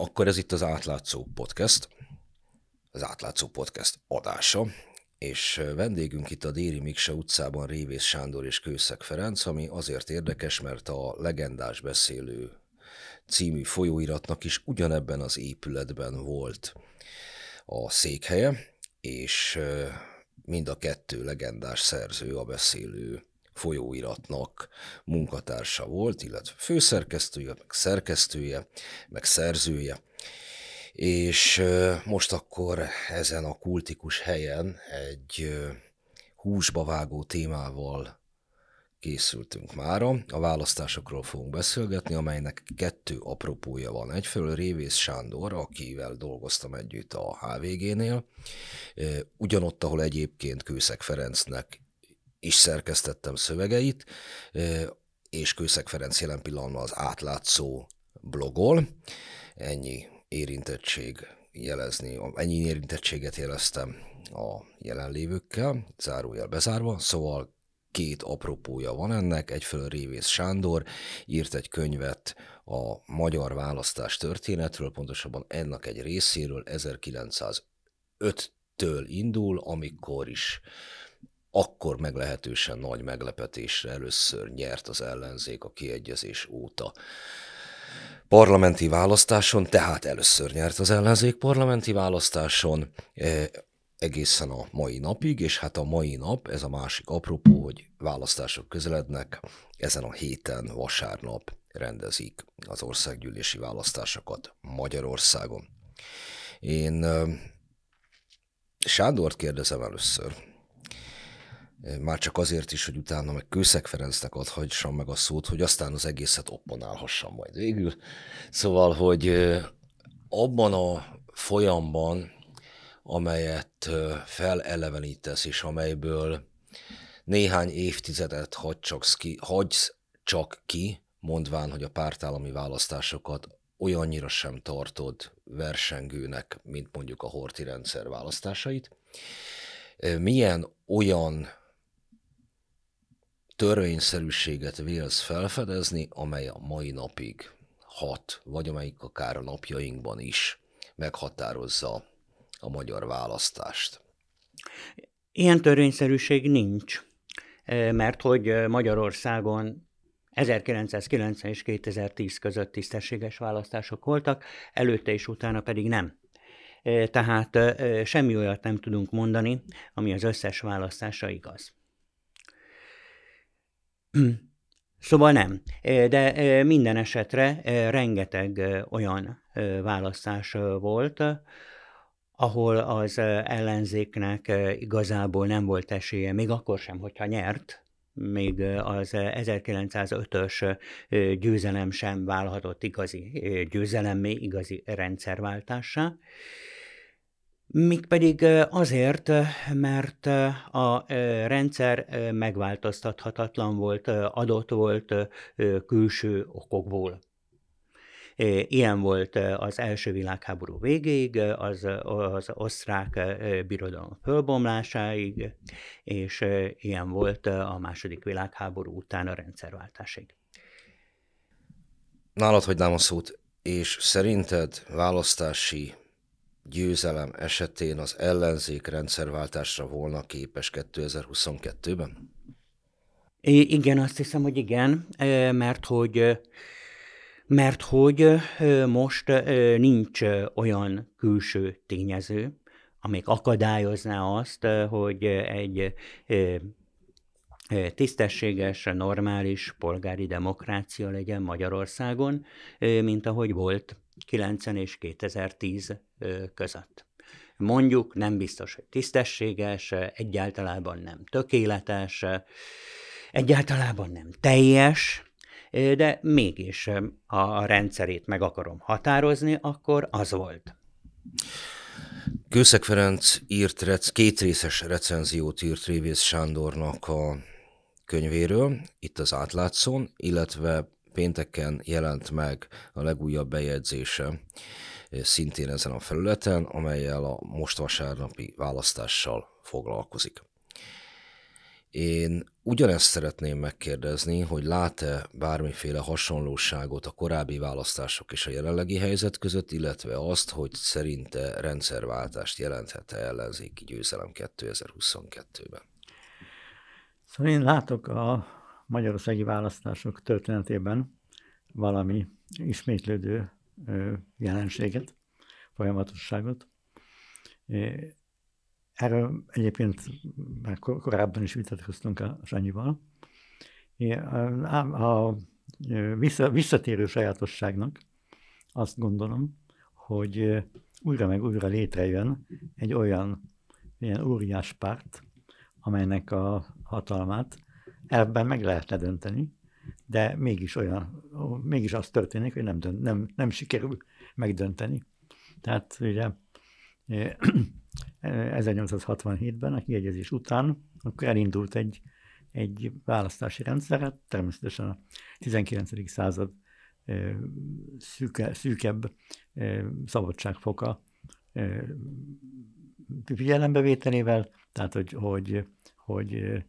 Akkor ez itt az Átlátszó Podcast, az Átlátszó Podcast adása, és vendégünk itt a Déri Miksa utcában Révész Sándor és Kőszeg Ferenc, ami azért érdekes, mert a Legendás Beszélő című folyóiratnak is ugyanebben az épületben volt a székhelye, és mind a kettő legendás szerző a beszélő folyóiratnak munkatársa volt, illetve főszerkesztője, meg szerkesztője, meg szerzője. És most akkor ezen a kultikus helyen egy húsba vágó témával készültünk mára. A választásokról fogunk beszélgetni, amelynek kettő apropója van. Egyfelől Révész Sándor, akivel dolgoztam együtt a HVG-nél, ugyanott, ahol egyébként Kőszeg Ferencnek is szerkesztettem szövegeit, és Kőszeg Ferenc jelen pillanatban az átlátszó blogol. Ennyi érintettség jelezni, ennyi érintettséget jeleztem a jelenlévőkkel, zárójel bezárva, szóval két apropója van ennek, egyfelől Révész Sándor írt egy könyvet a magyar választás történetről, pontosabban ennek egy részéről 1905-től indul, amikor is akkor meglehetősen nagy meglepetésre először nyert az ellenzék a kiegyezés óta. Parlamenti választáson, tehát először nyert az ellenzék parlamenti választáson, eh, egészen a mai napig, és hát a mai nap, ez a másik apropó, hogy választások közelednek, ezen a héten vasárnap rendezik az országgyűlési választásokat Magyarországon. Én eh, Sándort kérdezem először, már csak azért is, hogy utána meg Kőszeg Ferencnek adhassam meg a szót, hogy aztán az egészet opponálhassam majd végül. Szóval, hogy abban a folyamban, amelyet felelevenítesz, és amelyből néhány évtizedet hagy csak ki, hagysz csak ki, mondván, hogy a pártállami választásokat olyannyira sem tartod versengőnek, mint mondjuk a horti rendszer választásait. Milyen olyan törvényszerűséget vélsz felfedezni, amely a mai napig hat, vagy amelyik akár a napjainkban is meghatározza a magyar választást? Ilyen törvényszerűség nincs, e, mert hogy e, Magyarországon 1990 és 2010 között tisztességes választások voltak, előtte és utána pedig nem. E, tehát semmi olyat nem tudunk mondani, ami az összes választásra igaz. Szóval nem, de minden esetre rengeteg olyan választás volt, ahol az ellenzéknek igazából nem volt esélye, még akkor sem, hogyha nyert, még az 1905-ös győzelem sem válhatott igazi győzelemmé, igazi rendszerváltássá pedig azért, mert a rendszer megváltoztathatatlan volt, adott volt külső okokból. Ilyen volt az első világháború végéig, az, az osztrák birodalom fölbomlásáig, és ilyen volt a második világháború után a rendszerváltásig. Nálad hagynám a szót, és szerinted választási győzelem esetén az ellenzék rendszerváltásra volna képes 2022-ben? igen, azt hiszem, hogy igen, mert hogy mert hogy most nincs olyan külső tényező, amik akadályozná azt, hogy egy tisztességes, normális polgári demokrácia legyen Magyarországon, mint ahogy volt 90 és 2010 között. Mondjuk nem biztos, hogy tisztességes, egyáltalában nem tökéletes, egyáltalában nem teljes, de mégis a rendszerét meg akarom határozni, akkor az volt. Kőszeg Ferenc írt két kétrészes recenziót írt Révész Sándornak a könyvéről, itt az átlátszón, illetve pénteken jelent meg a legújabb bejegyzése eh, szintén ezen a felületen, amelyel a most vasárnapi választással foglalkozik. Én ugyanezt szeretném megkérdezni, hogy lát-e bármiféle hasonlóságot a korábbi választások és a jelenlegi helyzet között, illetve azt, hogy szerinte rendszerváltást jelenthet-e ellenzéki győzelem 2022-ben? Szóval én látok a magyarországi választások történetében valami ismétlődő jelenséget, folyamatosságot. Erről egyébként már korábban is vitatkoztunk a Sanyival. A visszatérő sajátosságnak azt gondolom, hogy újra meg újra létrejön egy olyan ilyen óriás párt, amelynek a hatalmát elvben meg lehetne dönteni, de mégis olyan, mégis az történik, hogy nem, dönt, nem, nem sikerül megdönteni. Tehát ugye 1867-ben, eh, a kiegyezés után, akkor elindult egy, egy választási rendszer, hát természetesen a 19. század eh, szűke, szűkebb eh, szabadságfoka figyelembevételével, tehát hogy, hogy, hogy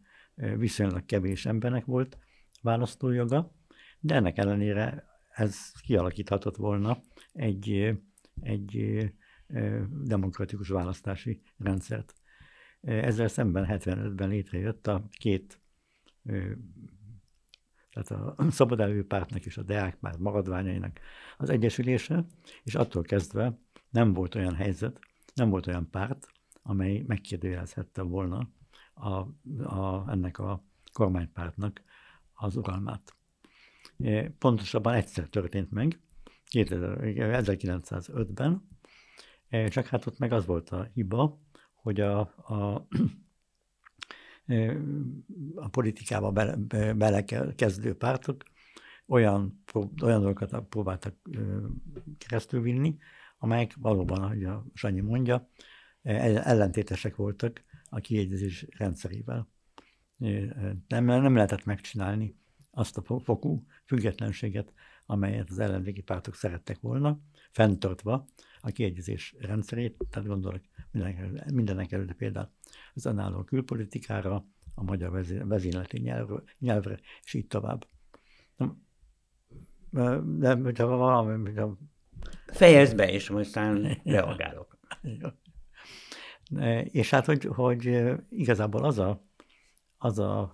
viszonylag kevés embernek volt választójoga, de ennek ellenére ez kialakíthatott volna egy, egy demokratikus választási rendszert. Ezzel szemben 75-ben létrejött a két, tehát a Szabad Előpártnak és a Deák már maradványainak az egyesülése, és attól kezdve nem volt olyan helyzet, nem volt olyan párt, amely megkérdőjelezhette volna a, a, ennek a kormánypártnak az uralmát. Pontosabban egyszer történt meg, 1905-ben, csak hát ott meg az volt a hiba, hogy a, a, a politikába bele, pártok olyan, olyan dolgokat próbáltak keresztülvinni, amelyek valóban, ahogy a Sanyi mondja, e, ellentétesek voltak a kiegyezés rendszerével. Nem, nem lehetett megcsinálni azt a fokú függetlenséget, amelyet az ellenzéki pártok szerettek volna, fenntartva a kiegyezés rendszerét, tehát gondolok mindenek, előtt például az önálló külpolitikára, a magyar vezényleti nyelvre, nyelvre, és így tovább. De, de hogyha valami... Hogyha... Fejezd be, és aztán reagálok. Jó. És hát, hogy, hogy igazából az a, az a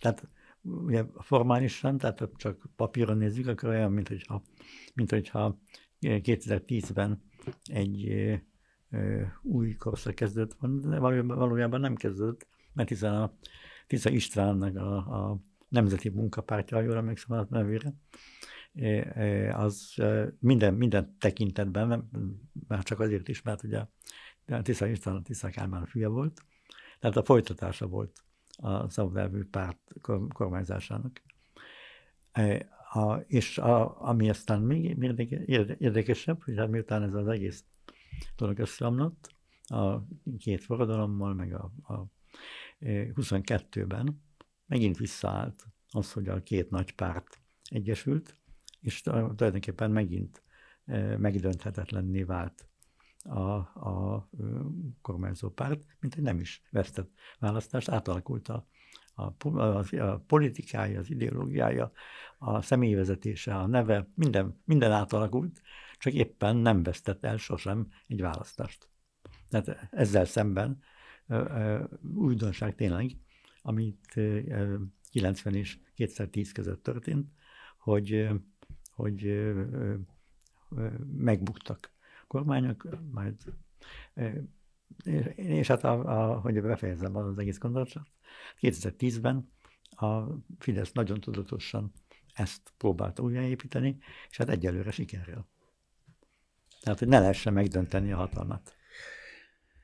tehát ugye formálisan, tehát csak papíron nézzük, akkor olyan, mint hogyha, mint hogyha 2010-ben egy új korszak kezdődött volna, de valójában, nem kezdődött, mert hiszen a Tisza Istvánnak a, a Nemzeti Munkapártja, jól emlékszem a nevére, az minden, minden tekintetben, már csak azért is, mert ugye Tisza István, Tisza a fia volt, tehát a folytatása volt a szabadelvű párt kormányzásának. A, és a, ami aztán még érdekesebb, hogy hát miután ez az egész dolog összeomlott, a két forradalommal, meg a, a 22-ben megint visszaállt az, hogy a két nagy párt egyesült, és tulajdonképpen megint megdönthetetlenné vált a, a kormányzó párt, mint hogy nem is vesztett választást, átalakult a, a, a, a politikája, az ideológiája, a személyvezetése, a neve, minden, minden átalakult, csak éppen nem vesztett el sosem egy választást. Tehát ezzel szemben újdonság tényleg, amit 90 és 2010 között történt, hogy hogy megbuktak a kormányok, majd, és hát, a, a, hogy befejezem az egész gondolatot, 2010-ben a Fidesz nagyon tudatosan ezt próbálta újjáépíteni, és hát egyelőre sikerrel. Tehát, hogy ne lehessen megdönteni a hatalmat.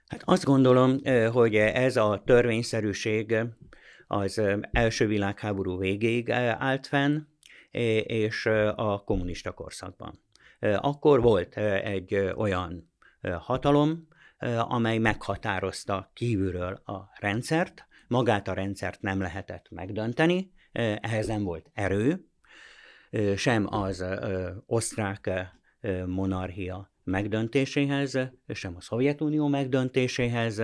Hát azt gondolom, hogy ez a törvényszerűség az első világháború végéig állt fenn, és a kommunista korszakban. Akkor volt egy olyan hatalom, amely meghatározta kívülről a rendszert, magát a rendszert nem lehetett megdönteni, ehhez nem volt erő, sem az osztrák monarchia megdöntéséhez, sem a Szovjetunió megdöntéséhez,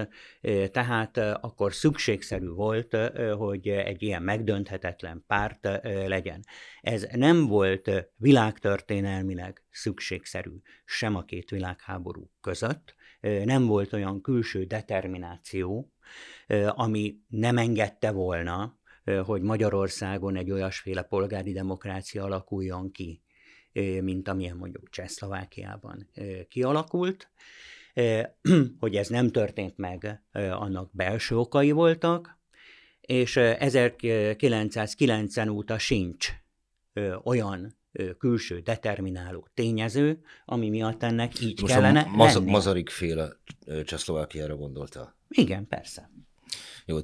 tehát akkor szükségszerű volt, hogy egy ilyen megdönthetetlen párt legyen. Ez nem volt világtörténelmileg szükségszerű sem a két világháború között, nem volt olyan külső determináció, ami nem engedte volna, hogy Magyarországon egy olyasféle polgári demokrácia alakuljon ki, mint amilyen mondjuk Csehszlovákiában kialakult. Hogy ez nem történt meg, annak belső okai voltak, és 1990 óta sincs olyan külső determináló tényező, ami miatt ennek így Most kellene a maz- lenni. Mazarik féle Csehszlovákiára gondolta. Igen, persze. Jó,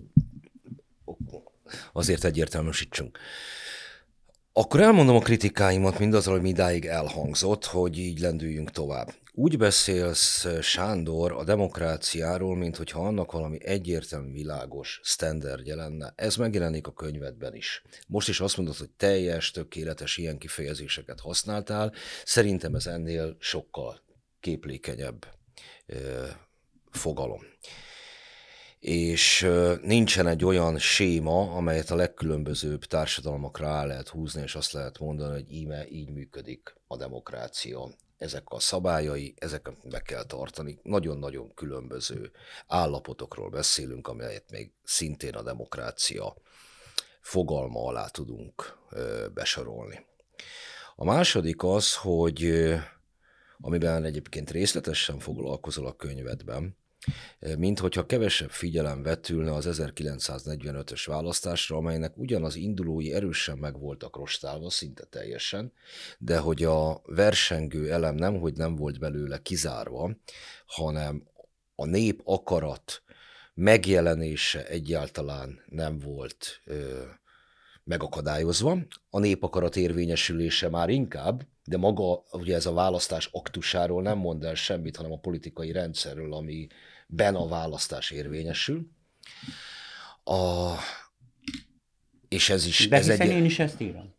azért egyértelműsítsünk. Akkor elmondom a kritikáimat mindazról, mi idáig elhangzott, hogy így lendüljünk tovább. Úgy beszélsz, Sándor, a demokráciáról, mint hogyha annak valami egyértelmű világos sztenderdje lenne. Ez megjelenik a könyvedben is. Most is azt mondod, hogy teljes, tökéletes ilyen kifejezéseket használtál. Szerintem ez ennél sokkal képlékenyebb ö, fogalom és nincsen egy olyan séma, amelyet a legkülönbözőbb társadalmakra rá lehet húzni, és azt lehet mondani, hogy íme így működik a demokrácia. Ezek a szabályai, ezeket be kell tartani. Nagyon-nagyon különböző állapotokról beszélünk, amelyet még szintén a demokrácia fogalma alá tudunk besorolni. A második az, hogy amiben egyébként részletesen foglalkozol a könyvedben, mint hogyha kevesebb figyelem vetülne az 1945-ös választásra, amelynek ugyanaz indulói erősen meg voltak rostálva, szinte teljesen, de hogy a versengő elem nem, hogy nem volt belőle kizárva, hanem a nép akarat megjelenése egyáltalán nem volt ö, megakadályozva, a népakarat érvényesülése már inkább, de maga ugye ez a választás aktusáról nem mond el semmit, hanem a politikai rendszerről, ami, ben a választás érvényesül. A, és ez is... De ez egy... én is ezt írom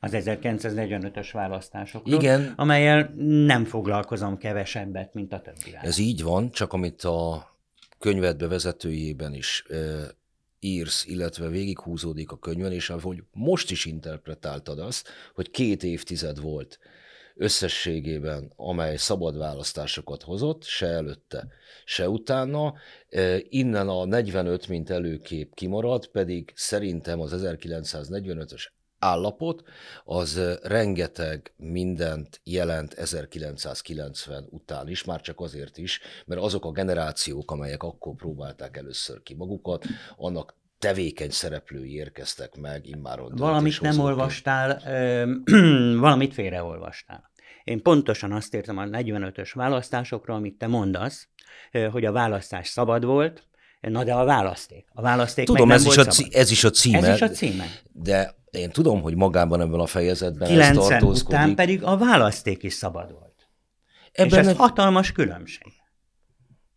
az 1945-ös választásokról, Igen. amelyel nem foglalkozom kevesebbet, mint a többivel. Ez így van, csak amit a könyvedbe vezetőjében is e, írsz, illetve végighúzódik a könyvön, és ahogy most is interpretáltad azt, hogy két évtized volt összességében, amely szabad választásokat hozott, se előtte, se utána. Innen a 45, mint előkép kimaradt, pedig szerintem az 1945-ös állapot, az rengeteg mindent jelent 1990 után is, már csak azért is, mert azok a generációk, amelyek akkor próbálták először ki magukat, annak tevékeny szereplői érkeztek meg immáron. Valamit nem olvastál, ö, valamit félreolvastál. Én pontosan azt értem a 45-ös választásokról, amit te mondasz, hogy a választás szabad volt, na de a választék. A választék Tudom, meg nem ez, volt is a cí- ez is a címe. Ez is a címe. De én tudom, hogy magában ebben a fejezetben ez tartózkodik. után pedig a választék is szabad volt. Ebben És ez ne... hatalmas különbség.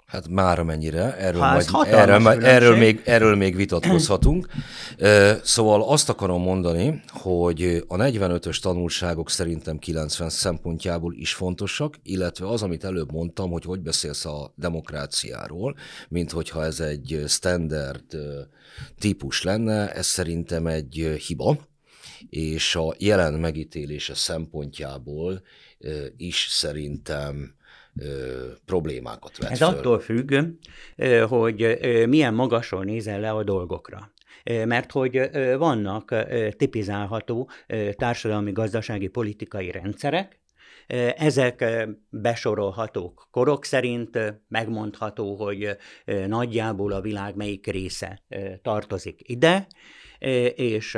Hát már amennyire, erről, Há, majd, erről, majd, erről, még, erről még vitatkozhatunk. Szóval azt akarom mondani, hogy a 45-ös tanulságok szerintem 90 szempontjából is fontosak, illetve az, amit előbb mondtam, hogy hogy beszélsz a demokráciáról, mint hogyha ez egy standard típus lenne, ez szerintem egy hiba, és a jelen megítélése szempontjából is szerintem problémákat vet Ez föl. attól függ, hogy milyen magasról nézel le a dolgokra mert hogy vannak tipizálható társadalmi, gazdasági, politikai rendszerek, ezek besorolhatók korok szerint, megmondható, hogy nagyjából a világ melyik része tartozik ide, és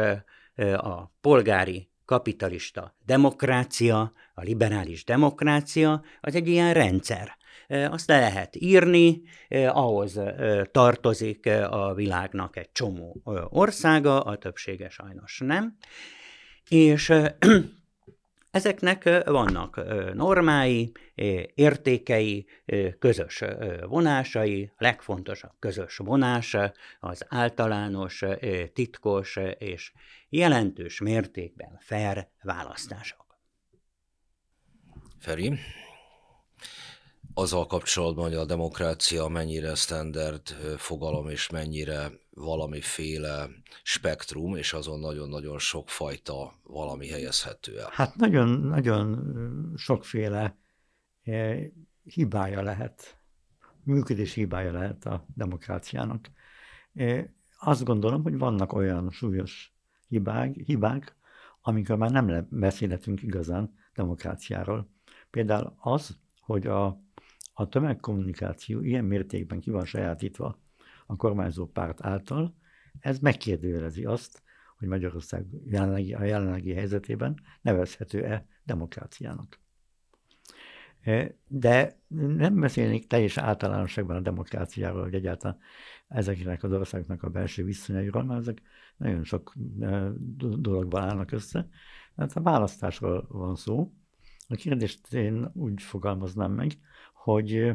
a polgári kapitalista demokrácia a liberális demokrácia az egy ilyen rendszer. Azt le lehet írni, ahhoz tartozik a világnak egy csomó országa, a többsége sajnos nem. És Ezeknek vannak normái, értékei, közös vonásai, legfontosabb közös vonás az általános, titkos és jelentős mértékben fair választások. Feri, azzal kapcsolatban, hogy a demokrácia mennyire standard fogalom, és mennyire valamiféle spektrum, és azon nagyon-nagyon sokfajta valami helyezhető el. Hát nagyon-nagyon sokféle hibája lehet, működés hibája lehet a demokráciának. Azt gondolom, hogy vannak olyan súlyos hibák, hibák amikor már nem beszélhetünk igazán demokráciáról Például az, hogy a, a tömegkommunikáció ilyen mértékben ki van sajátítva a kormányzó párt által, ez megkérdőjelezi azt, hogy Magyarország jelenlegi, a jelenlegi helyzetében nevezhető-e demokráciának. E, de nem beszélnék teljes általánosságban a demokráciáról, hogy egyáltalán ezeknek az országnak a belső viszonyairól, mert ezek nagyon sok e, dologban állnak össze. Hát a választásról van szó, a kérdést én úgy fogalmaznám meg, hogy,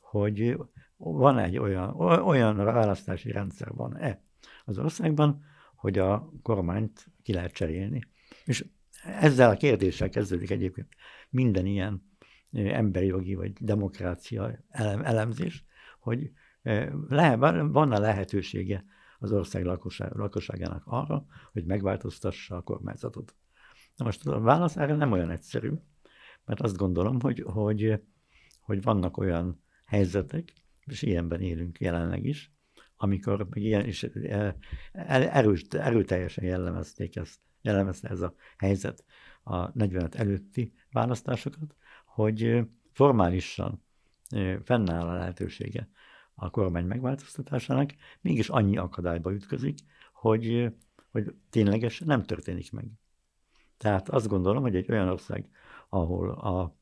hogy van egy olyan, olyan választási rendszer van-e az országban, hogy a kormányt ki lehet cserélni. És ezzel a kérdéssel kezdődik egyébként minden ilyen emberi jogi vagy demokrácia elem, elemzés, hogy lehet, van-e lehetősége az ország lakosság, lakosságának arra, hogy megváltoztassa a kormányzatot. Na most a válasz erre nem olyan egyszerű, mert azt gondolom, hogy, hogy, hogy vannak olyan helyzetek, és ilyenben élünk jelenleg is, amikor meg ilyen, is e, erős, erőteljesen jellemezték ezt, jellemezte ez a helyzet a 45 előtti választásokat, hogy e, formálisan e, fennáll a lehetősége a kormány megváltoztatásának, mégis annyi akadályba ütközik, hogy, hogy ténylegesen nem történik meg. Tehát azt gondolom, hogy egy olyan ország, ahol a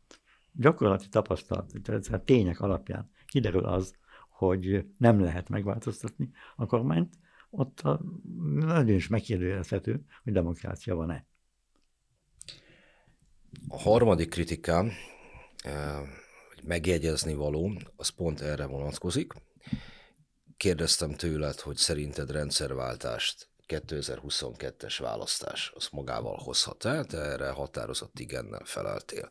gyakorlati tapasztalat, tehát a tények alapján kiderül az, hogy nem lehet megváltoztatni a kormányt, ott a, nagyon is megkérdőjelezhető, hogy demokrácia van-e. A harmadik kritikám, eh, hogy megjegyezni való, az pont erre vonatkozik. Kérdeztem tőled, hogy szerinted rendszerváltást 2022-es választás az magával hozhat el, de erre határozott igennel feleltél.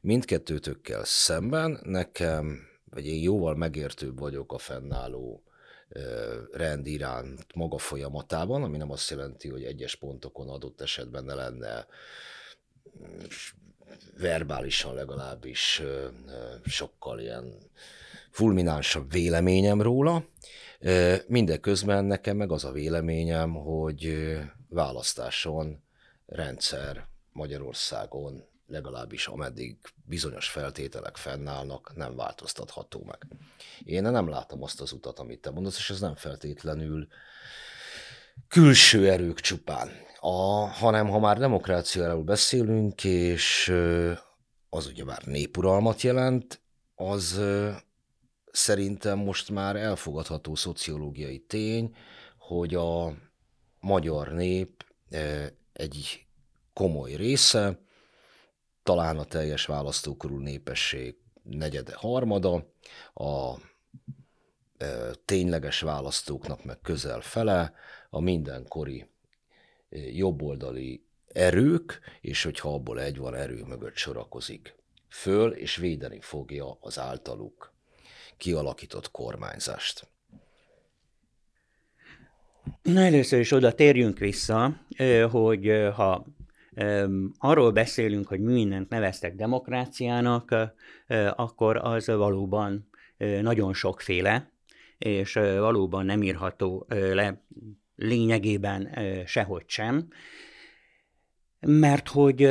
Mindkettőtökkel szemben nekem, vagy én jóval megértőbb vagyok a fennálló rend iránt maga folyamatában, ami nem azt jelenti, hogy egyes pontokon adott esetben ne lenne verbálisan legalábbis sokkal ilyen fulminánsabb véleményem róla, Mindeközben nekem meg az a véleményem, hogy választáson rendszer Magyarországon legalábbis ameddig bizonyos feltételek fennállnak, nem változtatható meg. Én nem látom azt az utat, amit te mondasz, és ez nem feltétlenül külső erők csupán, a, hanem ha már demokráciáról beszélünk, és az ugye már népuralmat jelent, az szerintem most már elfogadható szociológiai tény, hogy a magyar nép e, egy komoly része, talán a teljes választókorú népesség negyede, harmada, a e, tényleges választóknak meg közel fele, a mindenkori e, jobboldali erők, és hogyha abból egy van erő mögött sorakozik föl, és védeni fogja az általuk kialakított kormányzást? Na először is oda térjünk vissza, hogy ha arról beszélünk, hogy mi mindent neveztek demokráciának, akkor az valóban nagyon sokféle, és valóban nem írható le lényegében sehogy sem, mert hogy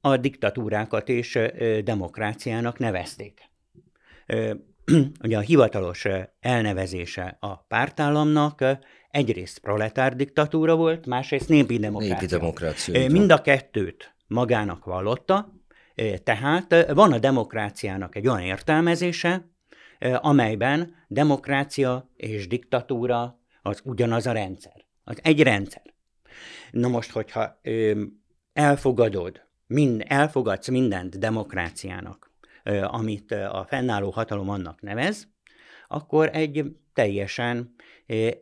a diktatúrákat is demokráciának nevezték. ugye a hivatalos elnevezése a pártállamnak egyrészt proletár diktatúra volt, másrészt népi demokrácia. Népi demokrácia. Mind a kettőt magának vallotta, tehát van a demokráciának egy olyan értelmezése, amelyben demokrácia és diktatúra az ugyanaz a rendszer. Az egy rendszer. Na most, hogyha elfogadod, mind, elfogadsz mindent demokráciának, amit a fennálló hatalom annak nevez, akkor egy teljesen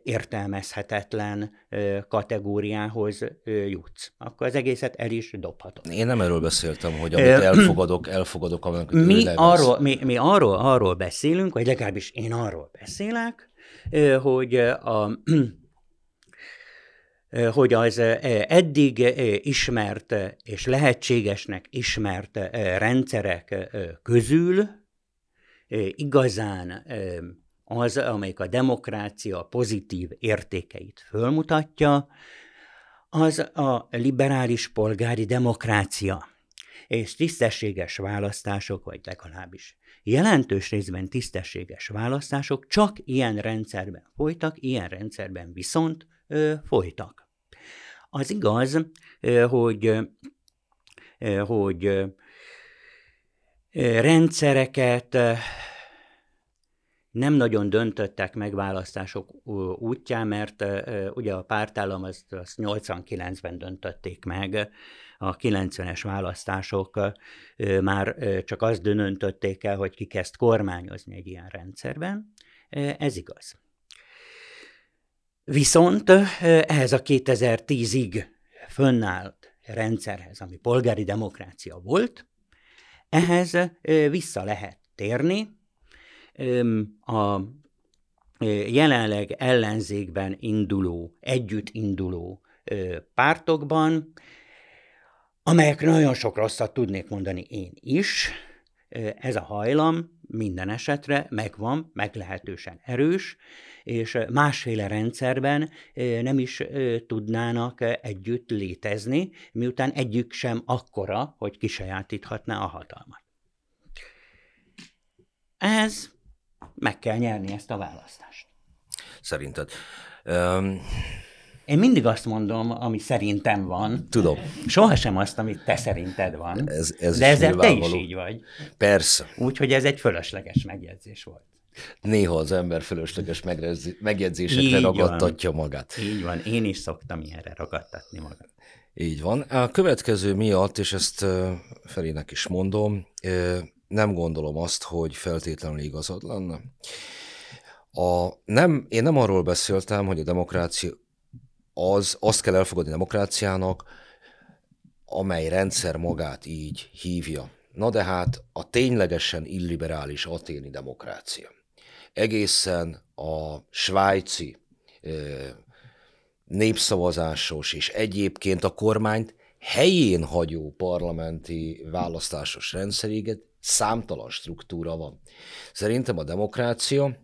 értelmezhetetlen kategóriához jutsz. Akkor az egészet el is dobhatod. Én nem erről beszéltem, hogy amit elfogadok, elfogadok amit mi arról, mi, mi arról, arról beszélünk, vagy legalábbis én arról beszélek, hogy a Eh, hogy az eh, eddig eh, ismert és lehetségesnek ismert rendszerek közül igazán az, amelyik a demokrácia pozitív értékeit fölmutatja, az a liberális polgári demokrácia és tisztességes választások, vagy legalábbis jelentős részben tisztességes választások csak ilyen rendszerben folytak, ilyen rendszerben viszont ö, folytak. Az igaz, hogy, hogy rendszereket nem nagyon döntöttek meg választások útján, mert ugye a pártállam azt, azt 89-ben döntötték meg, a 90-es választások már csak azt döntötték el, hogy ki kezd kormányozni egy ilyen rendszerben. Ez igaz. Viszont ehhez a 2010-ig fönnállt rendszerhez, ami polgári demokrácia volt, ehhez vissza lehet térni. A jelenleg ellenzékben induló, együtt induló pártokban, amelyek nagyon sok rosszat tudnék mondani én is, ez a hajlam minden esetre megvan, meglehetősen erős, és másféle rendszerben nem is tudnának együtt létezni, miután egyik sem akkora, hogy kisajátíthatná a hatalmat. Ez meg kell nyerni ezt a választást. Szerinted. Um én mindig azt mondom, ami szerintem van. Tudom. Sohasem azt, amit te szerinted van. Ez, ez de ezzel te is így vagy. Persze. Úgyhogy ez egy fölösleges megjegyzés volt. Néha az ember fölösleges megjegyzésekre így ragadtatja van. magát. Így van, én is szoktam ilyenre ragadtatni magam. Így van. A következő miatt, és ezt Felének is mondom, nem gondolom azt, hogy feltétlenül igazad lenne. A, nem, én nem arról beszéltem, hogy a demokrácia az azt kell elfogadni a demokráciának, amely rendszer magát így hívja. Na de hát a ténylegesen illiberális aténi demokrácia. Egészen a svájci népszavazásos és egyébként a kormányt helyén hagyó parlamenti választásos rendszeréget számtalan struktúra van. Szerintem a demokrácia,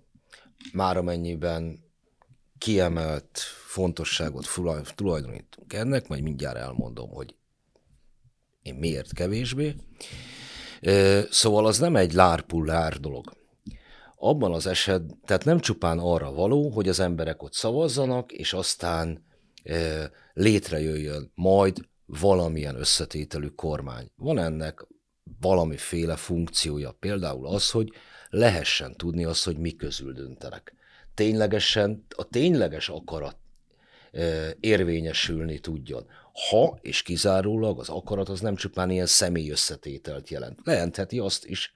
már amennyiben kiemelt fontosságot tulajdonítunk ennek, majd mindjárt elmondom, hogy én miért kevésbé. Szóval az nem egy lárpullár dolog. Abban az eset, tehát nem csupán arra való, hogy az emberek ott szavazzanak, és aztán létrejöjjön majd valamilyen összetételű kormány. Van ennek valamiféle funkciója, például az, hogy lehessen tudni azt, hogy mi közül döntenek. Ténylegesen, a tényleges akarat érvényesülni tudjon. Ha és kizárólag az akarat az nem csupán ilyen személy összetételt jelent. Lejentheti azt is,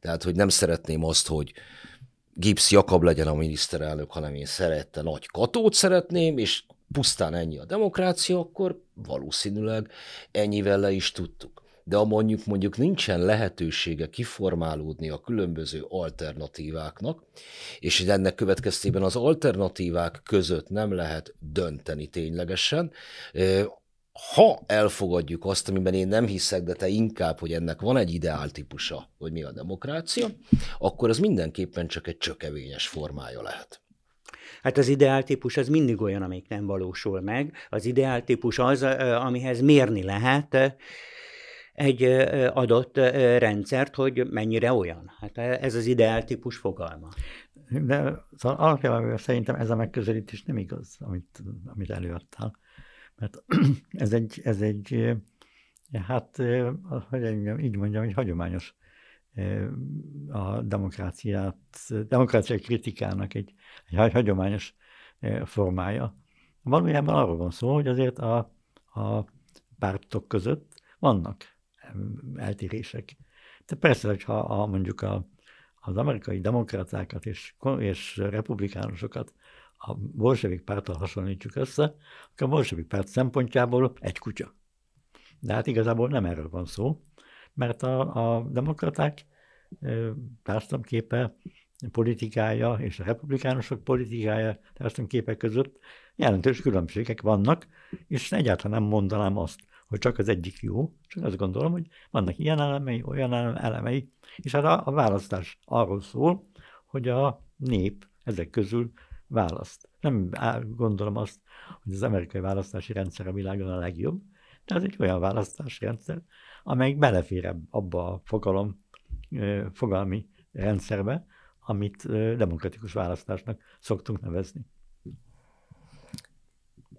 tehát hogy nem szeretném azt, hogy Gibbs Jakab legyen a miniszterelnök, hanem én szerette nagy katót szeretném, és pusztán ennyi a demokrácia, akkor valószínűleg ennyivel le is tudtuk de mondjuk mondjuk nincsen lehetősége kiformálódni a különböző alternatíváknak, és ennek következtében az alternatívák között nem lehet dönteni ténylegesen, ha elfogadjuk azt, amiben én nem hiszek, de te inkább, hogy ennek van egy ideál típusa, hogy mi a demokrácia, akkor az mindenképpen csak egy csökevényes formája lehet. Hát az ideáltípus az mindig olyan, amik nem valósul meg. Az ideáltípus az, amihez mérni lehet, egy adott rendszert, hogy mennyire olyan. Hát e, ez az ideál típus fogalma. De szóval alapjában szerintem ez a megközelítés nem igaz, amit, amit előadtál. Mert ez egy, ez egy hát, hogy mondjam, így mondjam, hogy hagyományos a demokráciát, demokrácia kritikának egy, egy hagyományos formája. Valójában arról van szó, hogy azért a, a pártok között vannak eltérések. De persze, hogyha a, mondjuk a, az amerikai demokratákat és, és republikánusokat a bolsevik párttal hasonlítjuk össze, akkor a bolsevik párt szempontjából egy kutya. De hát igazából nem erről van szó, mert a, a demokraták társadalomképe, politikája és a republikánusok politikája társadalomképe között jelentős különbségek vannak, és egyáltalán nem mondanám azt, hogy csak az egyik jó, csak azt gondolom, hogy vannak ilyen elemei, olyan elemei, és hát a, a választás arról szól, hogy a nép ezek közül választ. Nem gondolom azt, hogy az amerikai választási rendszer a világon a legjobb, de ez egy olyan választási rendszer, amely belefér abba a fogalom, fogalmi rendszerbe, amit demokratikus választásnak szoktunk nevezni.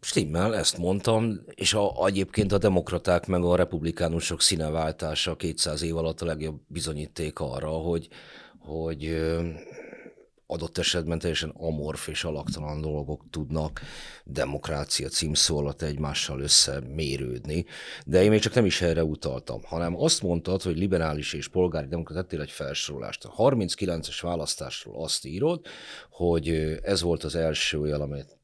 Stimmel, ezt mondtam, és a, egyébként a demokraták meg a republikánusok színeváltása 200 év alatt a legjobb bizonyíték arra, hogy, hogy adott esetben teljesen amorf és alaktalan dolgok tudnak demokrácia címszó alatt egymással összemérődni. De én még csak nem is erre utaltam, hanem azt mondtad, hogy liberális és polgári demokrat tettél egy felsorolást. A 39-es választásról azt írod, hogy ez volt az első olyan, amit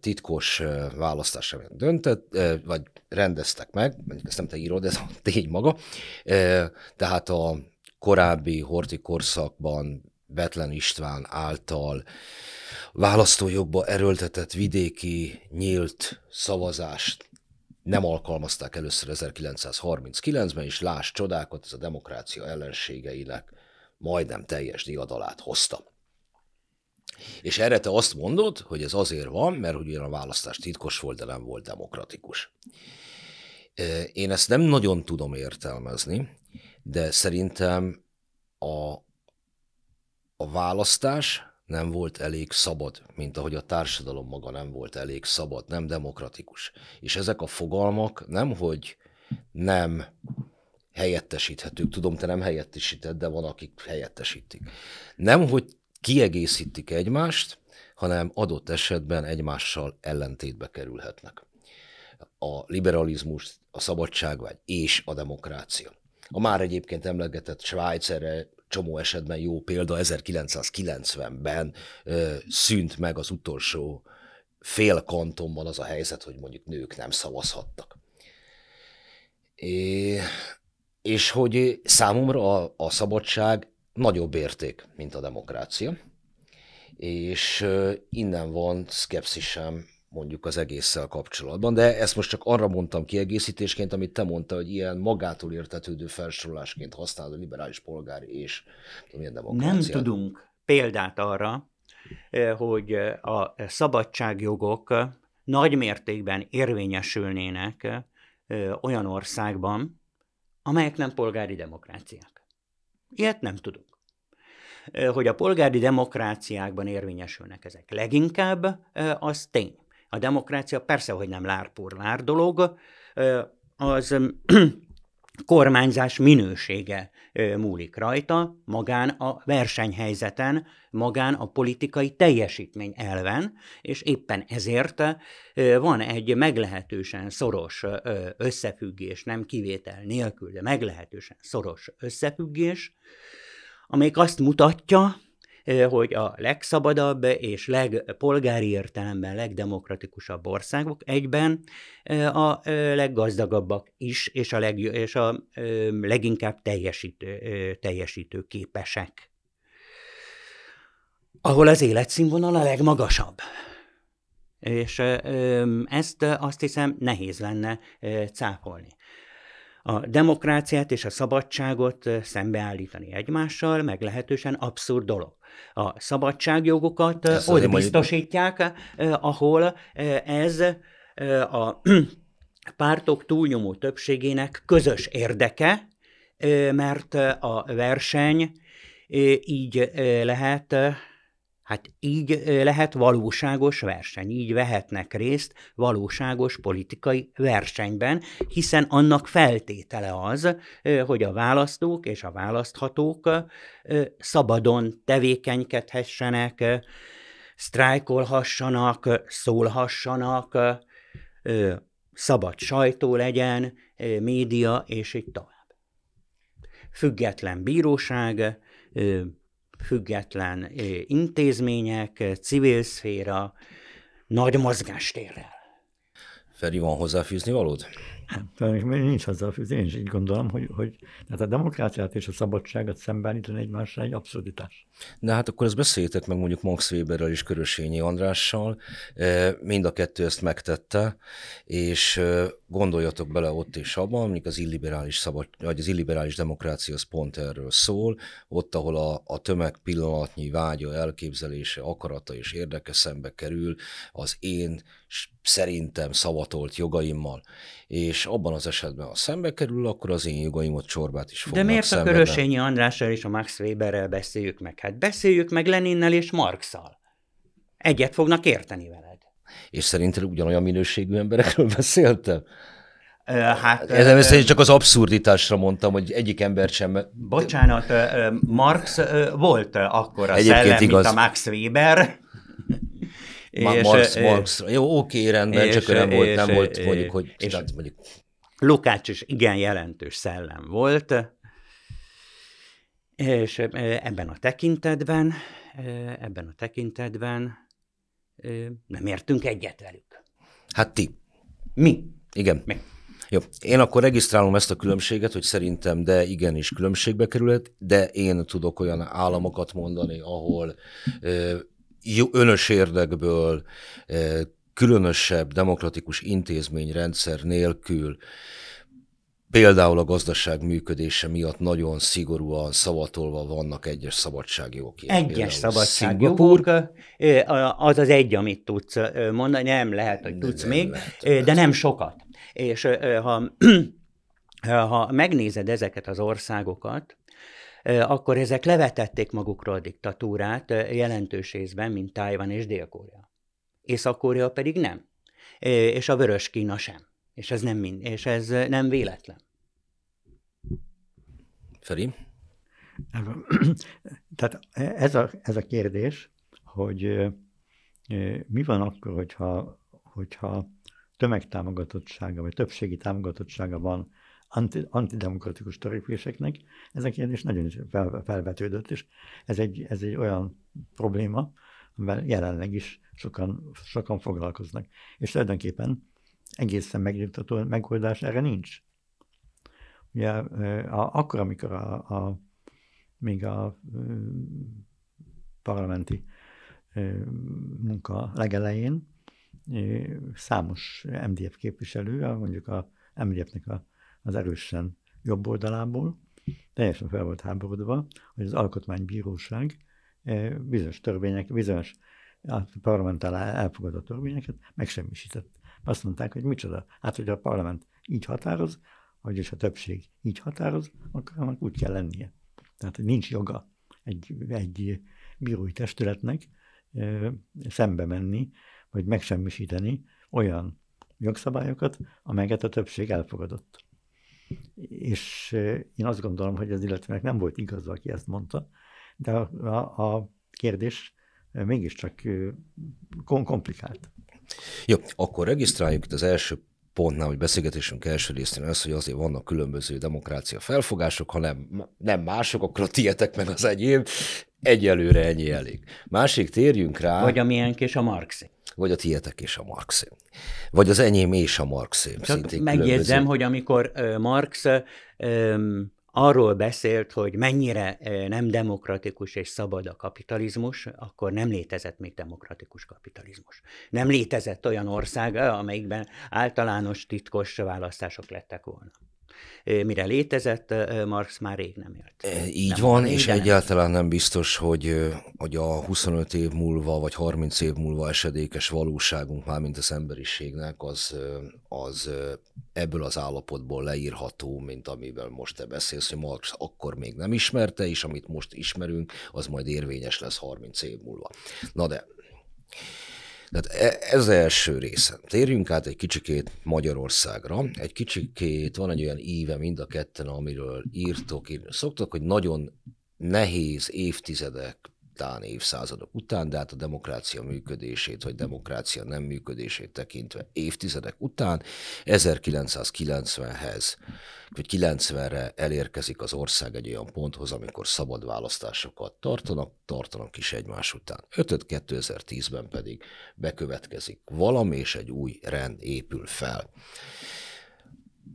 titkos választása döntött, vagy rendeztek meg, mondjuk ezt nem te írod, ez a tény maga, tehát a korábbi horti korszakban Betlen István által választójogba erőltetett vidéki nyílt szavazást nem alkalmazták először 1939-ben, és láss csodákat, ez a demokrácia ellenségeinek majdnem teljes diadalát hozta. És erre te azt mondod, hogy ez azért van, mert hogy ugyan a választás titkos volt, de nem volt demokratikus. Én ezt nem nagyon tudom értelmezni, de szerintem a, a választás nem volt elég szabad, mint ahogy a társadalom maga nem volt elég szabad, nem demokratikus. És ezek a fogalmak nem, hogy nem helyettesíthetők. Tudom, te nem helyettesíted, de van, akik helyettesítik. Nem, hogy kiegészítik egymást, hanem adott esetben egymással ellentétbe kerülhetnek. A liberalizmus, a szabadságvágy és a demokrácia. A már egyébként emlegetett Svájc erre csomó esetben jó példa, 1990-ben ö, szűnt meg az utolsó fél kantonban az a helyzet, hogy mondjuk nők nem szavazhattak. É, és hogy számomra a, a szabadság nagyobb érték, mint a demokrácia, és innen van szkepszisem mondjuk az egésszel kapcsolatban, de ezt most csak arra mondtam kiegészítésként, amit te mondta, hogy ilyen magától értetődő felsorolásként használod a liberális polgár és tudom, ilyen demokráciát. Nem tudunk példát arra, hogy a szabadságjogok nagy mértékben érvényesülnének olyan országban, amelyek nem polgári demokráciák. Ilyet nem tudunk hogy a polgári demokráciákban érvényesülnek ezek. Leginkább az tény. A demokrácia persze, hogy nem lár dolog, az kormányzás minősége múlik rajta, magán a versenyhelyzeten, magán a politikai teljesítmény elven, és éppen ezért van egy meglehetősen szoros összefüggés, nem kivétel nélkül, de meglehetősen szoros összefüggés amelyik azt mutatja, hogy a legszabadabb és legpolgári értelemben legdemokratikusabb országok egyben a leggazdagabbak is, és a, leg, és a leginkább teljesítő, teljesítő képesek. Ahol az életszínvonal a legmagasabb. És ezt azt hiszem nehéz lenne cáfolni a demokráciát és a szabadságot szembeállítani egymással meglehetősen abszurd dolog. A szabadságjogokat Ezt ott biztosítják, majd... ahol ez a pártok túlnyomó többségének közös érdeke, mert a verseny így lehet Hát így lehet valóságos verseny, így vehetnek részt valóságos politikai versenyben, hiszen annak feltétele az, hogy a választók és a választhatók szabadon tevékenykedhessenek, sztrájkolhassanak, szólhassanak, szabad sajtó legyen, média, és így tovább. Független bíróság, független intézmények, civil szféra nagy mozgástérrel. Feri, van hozzáfűzni valód? Hát, nincs hozzáfűzni, én is így gondolom, hogy, hogy tehát a demokráciát és a szabadságot szembeníteni egymással egy abszurditás. Na hát akkor ezt beszéljétek meg mondjuk Max Weberrel és Körösényi Andrással, mind a kettő ezt megtette, és gondoljatok bele ott és abban, mondjuk az illiberális, szabad, vagy az illiberális demokrácia az pont erről szól, ott, ahol a, a tömeg pillanatnyi vágya, elképzelése, akarata és érdeke szembe kerül az én szerintem szavatolt jogaimmal, és abban az esetben, ha szembe kerül, akkor az én jogaimot csorbát is fognak De miért a Körösényi Andrással és a Max Weberrel beszéljük meg? Hát Hát beszéljük meg Leninnel és Marxal. Egyet fognak érteni veled. És szerinted ugyanolyan minőségű emberekről beszéltem? Hát, Ez össze, csak az abszurditásra mondtam, hogy egyik ember sem. Bocsánat, Marx volt akkor a Egyébként szellem, igaz. mint a Max Weber. Ma, és, Marx, Marx. Jó, oké, rendben, és, csak nem volt, nem és, volt mondjuk, hogy... És, mondjuk. Lukács is igen jelentős szellem volt, és ebben a tekintetben, ebben a tekintetben nem értünk egyet velük. Hát ti. Mi? Igen. Mi? Jó, én akkor regisztrálom ezt a különbséget, hogy szerintem de igenis különbségbe kerülhet, de én tudok olyan államokat mondani, ahol ö, önös érdekből ö, különösebb demokratikus intézményrendszer nélkül Például a gazdaság működése miatt nagyon szigorúan szavatolva vannak egyes szabadságjogok. Egyes szabadságjogok, az az egy, amit tudsz mondani, nem lehet, hogy tudsz nem még, lehet, de lehet. nem sokat. És ha, ha megnézed ezeket az országokat, akkor ezek levetették magukról a diktatúrát jelentős részben, mint Tájvan és Dél-Korea. Észak-Korea pedig nem, és a Vörös Kína sem. És ez nem, mind, és ez nem véletlen. Feri? Tehát ez a, ez a kérdés, hogy mi van akkor, hogyha, hogyha tömegtámogatottsága, vagy többségi támogatottsága van anti, antidemokratikus törekvéseknek, ez a kérdés nagyon is fel, felvetődött, és ez egy, ez egy olyan probléma, amivel jelenleg is sokan, sokan foglalkoznak. És tulajdonképpen egészen megnyugtató megoldás erre nincs. Ugye a, akkor, amikor a, a, még a parlamenti munka legelején számos MDF képviselő, mondjuk a MDF-nek a, az erősen jobb oldalából, teljesen fel volt háborodva, hogy az alkotmánybíróság bizonyos törvények, bizonyos a parlament elfogadott törvényeket megsemmisített. Azt mondták, hogy micsoda. Hát, hogy a parlament így határoz, vagyis a többség így határoz, akkor annak úgy kell lennie. Tehát nincs joga egy, egy bírói testületnek ö, szembe menni, vagy megsemmisíteni olyan jogszabályokat, amelyeket a többség elfogadott. És én azt gondolom, hogy az illetőnek nem volt igaza, aki ezt mondta, de a, a, a kérdés mégiscsak komplikált. Jó, akkor regisztráljuk itt az első pontnál, hogy beszélgetésünk első részén az, hogy azért vannak különböző demokrácia felfogások, ha nem, nem mások, akkor a tietek meg az enyém. Egyelőre ennyi elég. Másik térjünk rá. Vagy a miénk és a marxi. Vagy a tietek és a marxi. Vagy az enyém és a marxi. Csak megjegyzem, különböző. hogy amikor Marx arról beszélt, hogy mennyire nem demokratikus és szabad a kapitalizmus, akkor nem létezett még demokratikus kapitalizmus. Nem létezett olyan ország, amelyikben általános titkos választások lettek volna mire létezett, Marx már rég nem élt. Így nem van, és nem. egyáltalán nem biztos, hogy, hogy a 25 év múlva, vagy 30 év múlva esedékes valóságunk már, mint az emberiségnek, az, az ebből az állapotból leírható, mint amiben most te beszélsz, hogy Marx akkor még nem ismerte, és amit most ismerünk, az majd érvényes lesz 30 év múlva. Na de, tehát e, ez az első része. Térjünk át egy kicsikét Magyarországra. Egy kicsikét van egy olyan íve mind a ketten, amiről írtok, írni. szoktok, hogy nagyon nehéz évtizedek, után, évszázadok után, de hát a demokrácia működését, vagy demokrácia nem működését tekintve évtizedek után, 1990-hez, vagy 90-re elérkezik az ország egy olyan ponthoz, amikor szabad választásokat tartanak, tartanak is egymás után. 5 2010-ben pedig bekövetkezik valami, és egy új rend épül fel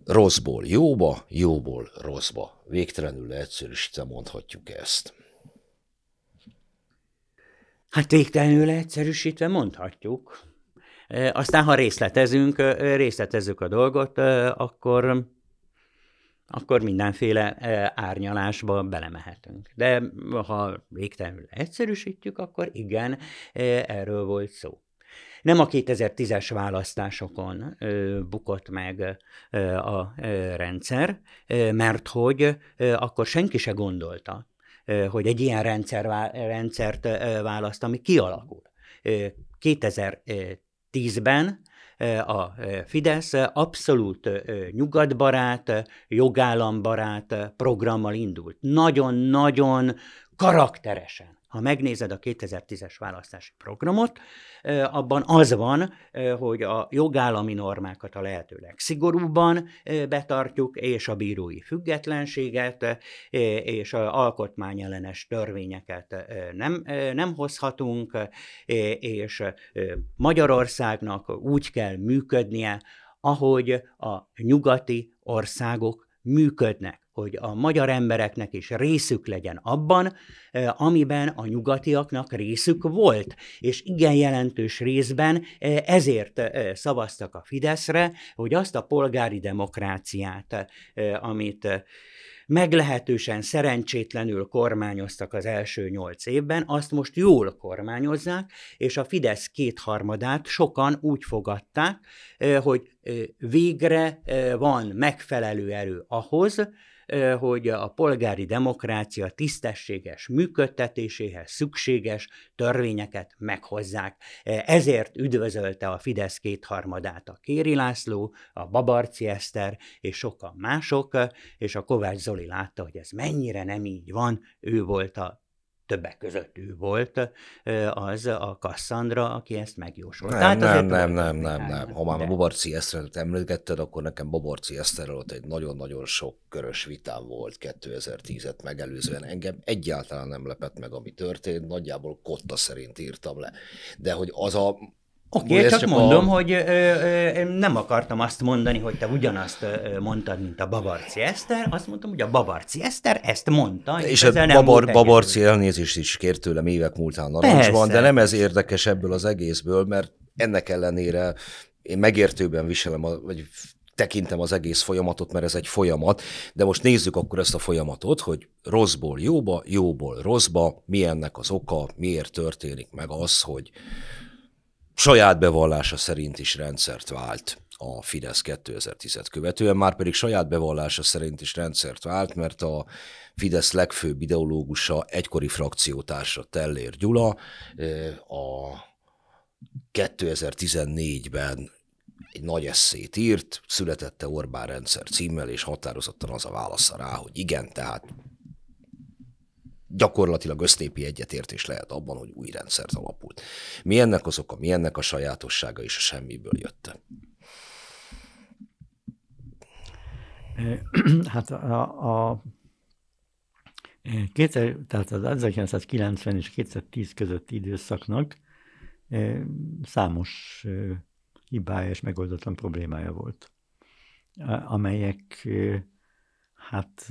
rosszból jóba, jóból rosszba. Végtelenül egyszerűsítve mondhatjuk ezt. Hát végtelenül egyszerűsítve mondhatjuk. E, aztán, ha részletezünk, e, részletezzük a dolgot, e, akkor, akkor mindenféle árnyalásba belemehetünk. De ha végtelenül egyszerűsítjük, akkor igen, erről volt szó. Nem a 2010-es választásokon bukott meg a rendszer, mert hogy akkor senki se gondolta, hogy egy ilyen rendszer, rendszert választ, ami kialakul. 2010-ben a Fidesz abszolút nyugatbarát, jogállambarát programmal indult. Nagyon-nagyon karakteresen ha megnézed a 2010-es választási programot, abban az van, hogy a jogállami normákat a lehető legszigorúbban betartjuk, és a bírói függetlenséget, és a alkotmányellenes törvényeket nem, nem hozhatunk, és Magyarországnak úgy kell működnie, ahogy a nyugati országok működnek hogy a magyar embereknek is részük legyen abban, e, amiben a nyugatiaknak részük volt. És igen jelentős részben e, ezért e, szavaztak a Fideszre, hogy azt a polgári demokráciát, amit meglehetősen szerencsétlenül kormányoztak az első nyolc évben, azt most jól kormányozzák, és a Fidesz kétharmadát sokan úgy fogadták, hogy végre van megfelelő erő ahhoz, hogy a polgári demokrácia tisztességes működtetéséhez szükséges törvényeket meghozzák. Ezért üdvözölte a Fidesz kétharmadát a Kéri László, a Babarci Eszter és sokan mások, és a Kovács Zoli látta, hogy ez mennyire nem így van, ő volt a többek között ő volt az a Kassandra, aki ezt megjósolta. Nem, hát nem, nem, nem, nem, nem, nem. Ha már a Bobarci Esztert említetted, akkor nekem Bobarci Eszterrel ott egy nagyon-nagyon sok körös vitám volt 2010-et megelőzően. Engem egyáltalán nem lepett meg, ami történt, nagyjából kotta szerint írtam le. De hogy az a Oké, okay, csak, csak mondom, a... hogy ö, ö, nem akartam azt mondani, hogy te ugyanazt ö, mondtad, mint a Babarci Eszter, azt mondtam, hogy a Babarci Eszter ezt mondta. És, és a babar, Babarci egyedül. elnézést is kért tőlem évek múltán narancsban, de nem ez érdekes ebből az egészből, mert ennek ellenére én megértőben viselem, a, vagy tekintem az egész folyamatot, mert ez egy folyamat, de most nézzük akkor ezt a folyamatot, hogy rosszból jóba, jóból rosszba, mi ennek az oka, miért történik meg az, hogy saját bevallása szerint is rendszert vált a Fidesz 2010-et követően, már pedig saját bevallása szerint is rendszert vált, mert a Fidesz legfőbb ideológusa, egykori frakciótársa Tellér Gyula a 2014-ben egy nagy eszét írt, születette Orbán rendszer címmel, és határozottan az a válasza rá, hogy igen, tehát gyakorlatilag össznépi egyetértés lehet abban, hogy új rendszert alapult. Mi ennek az oka, mi ennek a sajátossága is a semmiből jött? Hát a, a a, tehát az 1990 és 2010 közötti időszaknak e, számos e, hibája és megoldatlan problémája volt, amelyek e, hát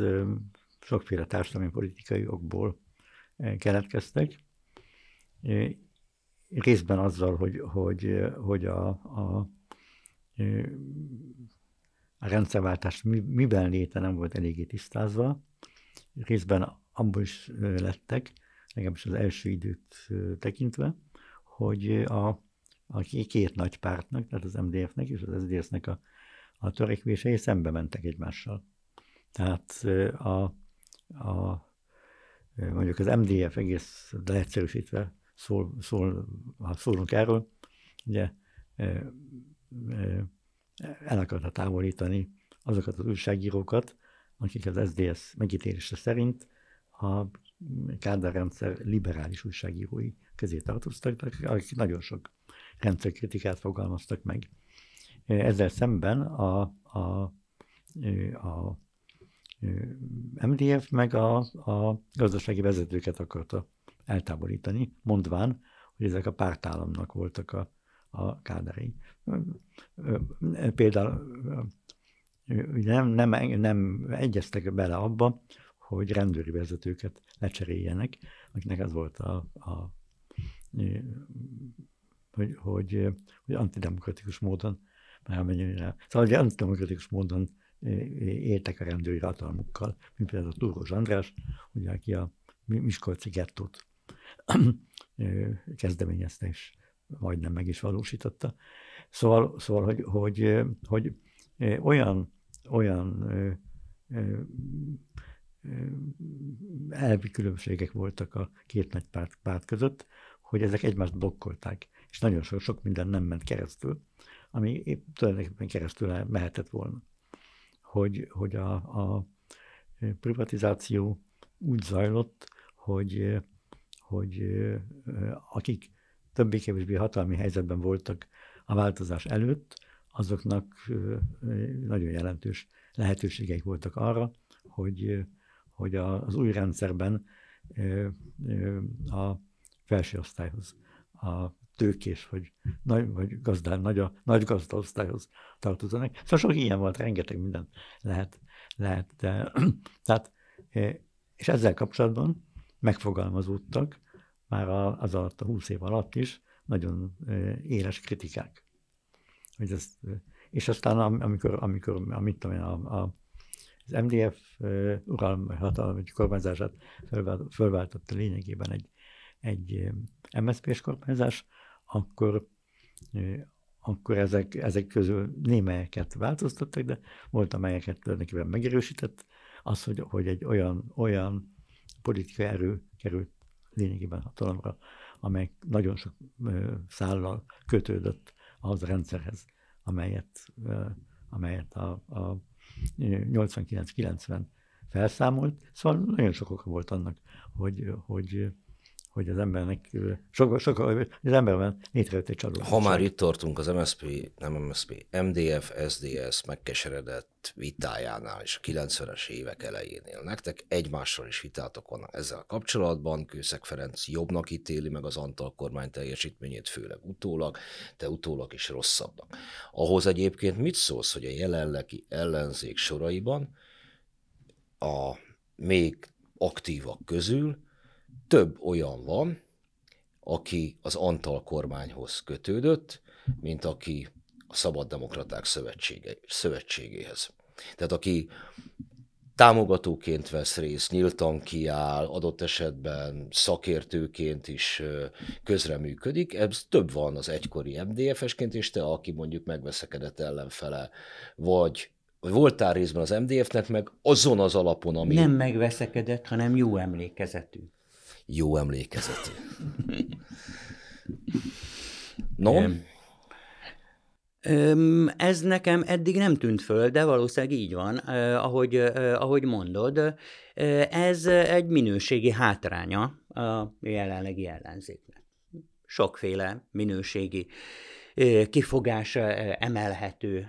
sokféle társadalmi politikai okból eh, keletkeztek. Eh, részben azzal, hogy, hogy, eh, hogy a, a, a rendszerváltás miben léte nem volt eléggé tisztázva, részben abból is lettek, legalábbis az első időt tekintve, hogy a, a két nagy pártnak, tehát az MDF-nek és az SZDSZ-nek a, a törekvései szembe mentek egymással. Tehát a, a, mondjuk az MDF egész leegyszerűsítve szól, szól, ha szólunk erről, ugye el akarta távolítani azokat az újságírókat, akik az SZDSZ megítélése szerint a Kádár rendszer liberális újságírói közé tartoztak, akik nagyon sok rendszerkritikát fogalmaztak meg. Ezzel szemben a, a, a MDF meg a, a gazdasági vezetőket akarta eltávolítani, mondván, hogy ezek a pártállamnak voltak a, a kádárei. Például nem, nem, nem egyeztek bele abba, hogy rendőri vezetőket lecseréljenek, akinek az volt a, a hogy, hogy, hogy antidemokratikus módon, mert amennyire, szóval hogy antidemokratikus módon éltek a rendőri hatalmukkal, mint például a Turgos András, ugye, aki a Miskolci gettót kezdeményezte, és majdnem meg is valósította. Szóval, szóval hogy, hogy, hogy olyan, olyan elvi különbségek voltak a két nagy párt, párt között, hogy ezek egymást blokkolták, és nagyon sok, sok minden nem ment keresztül, ami tulajdonképpen keresztül mehetett volna hogy, hogy a, a privatizáció úgy zajlott, hogy, hogy akik többé-kevésbé hatalmi helyzetben voltak a változás előtt, azoknak nagyon jelentős lehetőségeik voltak arra, hogy, hogy az új rendszerben a felső osztályhoz, a tőkés, vagy, nagy, vagy gazdán, nagy, a, nagy gazdaosztályhoz tartoznak. Szóval sok ilyen volt, rengeteg minden lehet. lehet de, tehát, eh, és ezzel kapcsolatban megfogalmazódtak már az alatt a húsz év alatt is nagyon eh, éles kritikák. Hogy ezt, eh, és aztán amikor, amikor amit tudom én, a, a, az MDF uralmi hatalom, vagy kormányzását fölváltotta lényegében egy, egy MSZP-s kormányzás, akkor, akkor ezek, ezek közül némelyeket változtattak, de volt, amelyeket tulajdonképpen megerősített. Az, hogy, hogy egy olyan, olyan politikai erő került lényegében hatalomra, amely nagyon sok szállal kötődött az rendszerhez, amelyet, amelyet a, a 89-90 felszámolt. Szóval nagyon sok oka volt annak, hogy, hogy hogy az embernek, sok, sok, az emberben létrejött egy csalódás. Ha már itt tartunk az MSZP, nem MSZP, MDF, SDS megkeseredett vitájánál és a 90-es évek elejénél nektek egymással is vitátok van ezzel kapcsolatban, Kőszeg Ferenc jobbnak ítéli meg az Antal kormány teljesítményét, főleg utólag, de utólag is rosszabbnak. Ahhoz egyébként mit szólsz, hogy a jelenlegi ellenzék soraiban a még aktívak közül több olyan van, aki az Antal kormányhoz kötődött, mint aki a Demokraták szövetsége, szövetségéhez. Tehát aki támogatóként vesz részt, nyíltan kiáll, adott esetben szakértőként is közreműködik. Ez több van az egykori MDF-esként, és te, aki mondjuk megveszekedett ellenfele, vagy vagy voltál részben az MDF-nek, meg azon az alapon, ami... Nem megveszekedett, hanem jó emlékezetű jó emlékezetű. No? Ez nekem eddig nem tűnt föl, de valószínűleg így van, ahogy, ahogy mondod. Ez egy minőségi hátránya a jelenlegi ellenzéknek. Sokféle minőségi kifogás emelhető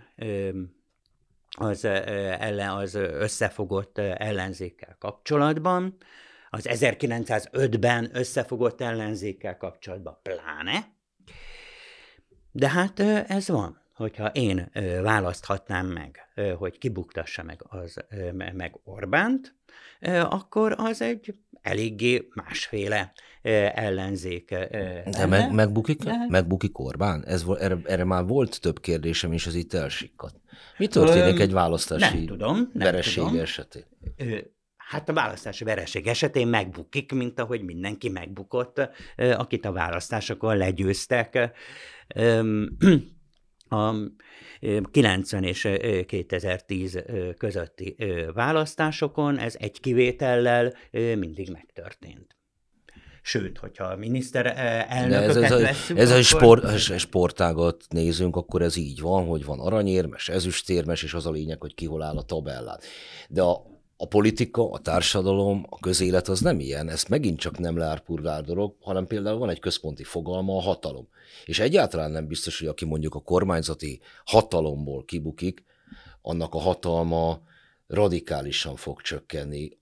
az, ellen, az összefogott ellenzékkel kapcsolatban az 1905-ben összefogott ellenzékkel kapcsolatban pláne. De hát ez van, hogyha én választhatnám meg, hogy kibuktassa meg, az, meg Orbánt, akkor az egy eléggé másféle ellenzék. De meg, megbukik, de... Hát- megbukik Orbán? Ez, erre, erre már volt több kérdésem, és az itt elsikkadt. Mi történik Öm, egy választási nem tudom, nem vereség tudom. esetén? hát a választás vereség esetén megbukik, mint ahogy mindenki megbukott, akit a választásokon legyőztek a 90 és 2010 közötti választásokon, ez egy kivétellel mindig megtörtént sőt, hogyha a miniszter elnököket ez, ez, vesszük, ez, ez akkor... sport, ez sportágat nézünk, akkor ez így van, hogy van aranyérmes, ezüstérmes, és az a lényeg, hogy ki hol áll a tabellát. De a a politika, a társadalom, a közélet az nem ilyen, ez megint csak nem leárpurgár dolog, hanem például van egy központi fogalma, a hatalom. És egyáltalán nem biztos, hogy aki mondjuk a kormányzati hatalomból kibukik, annak a hatalma radikálisan fog csökkenni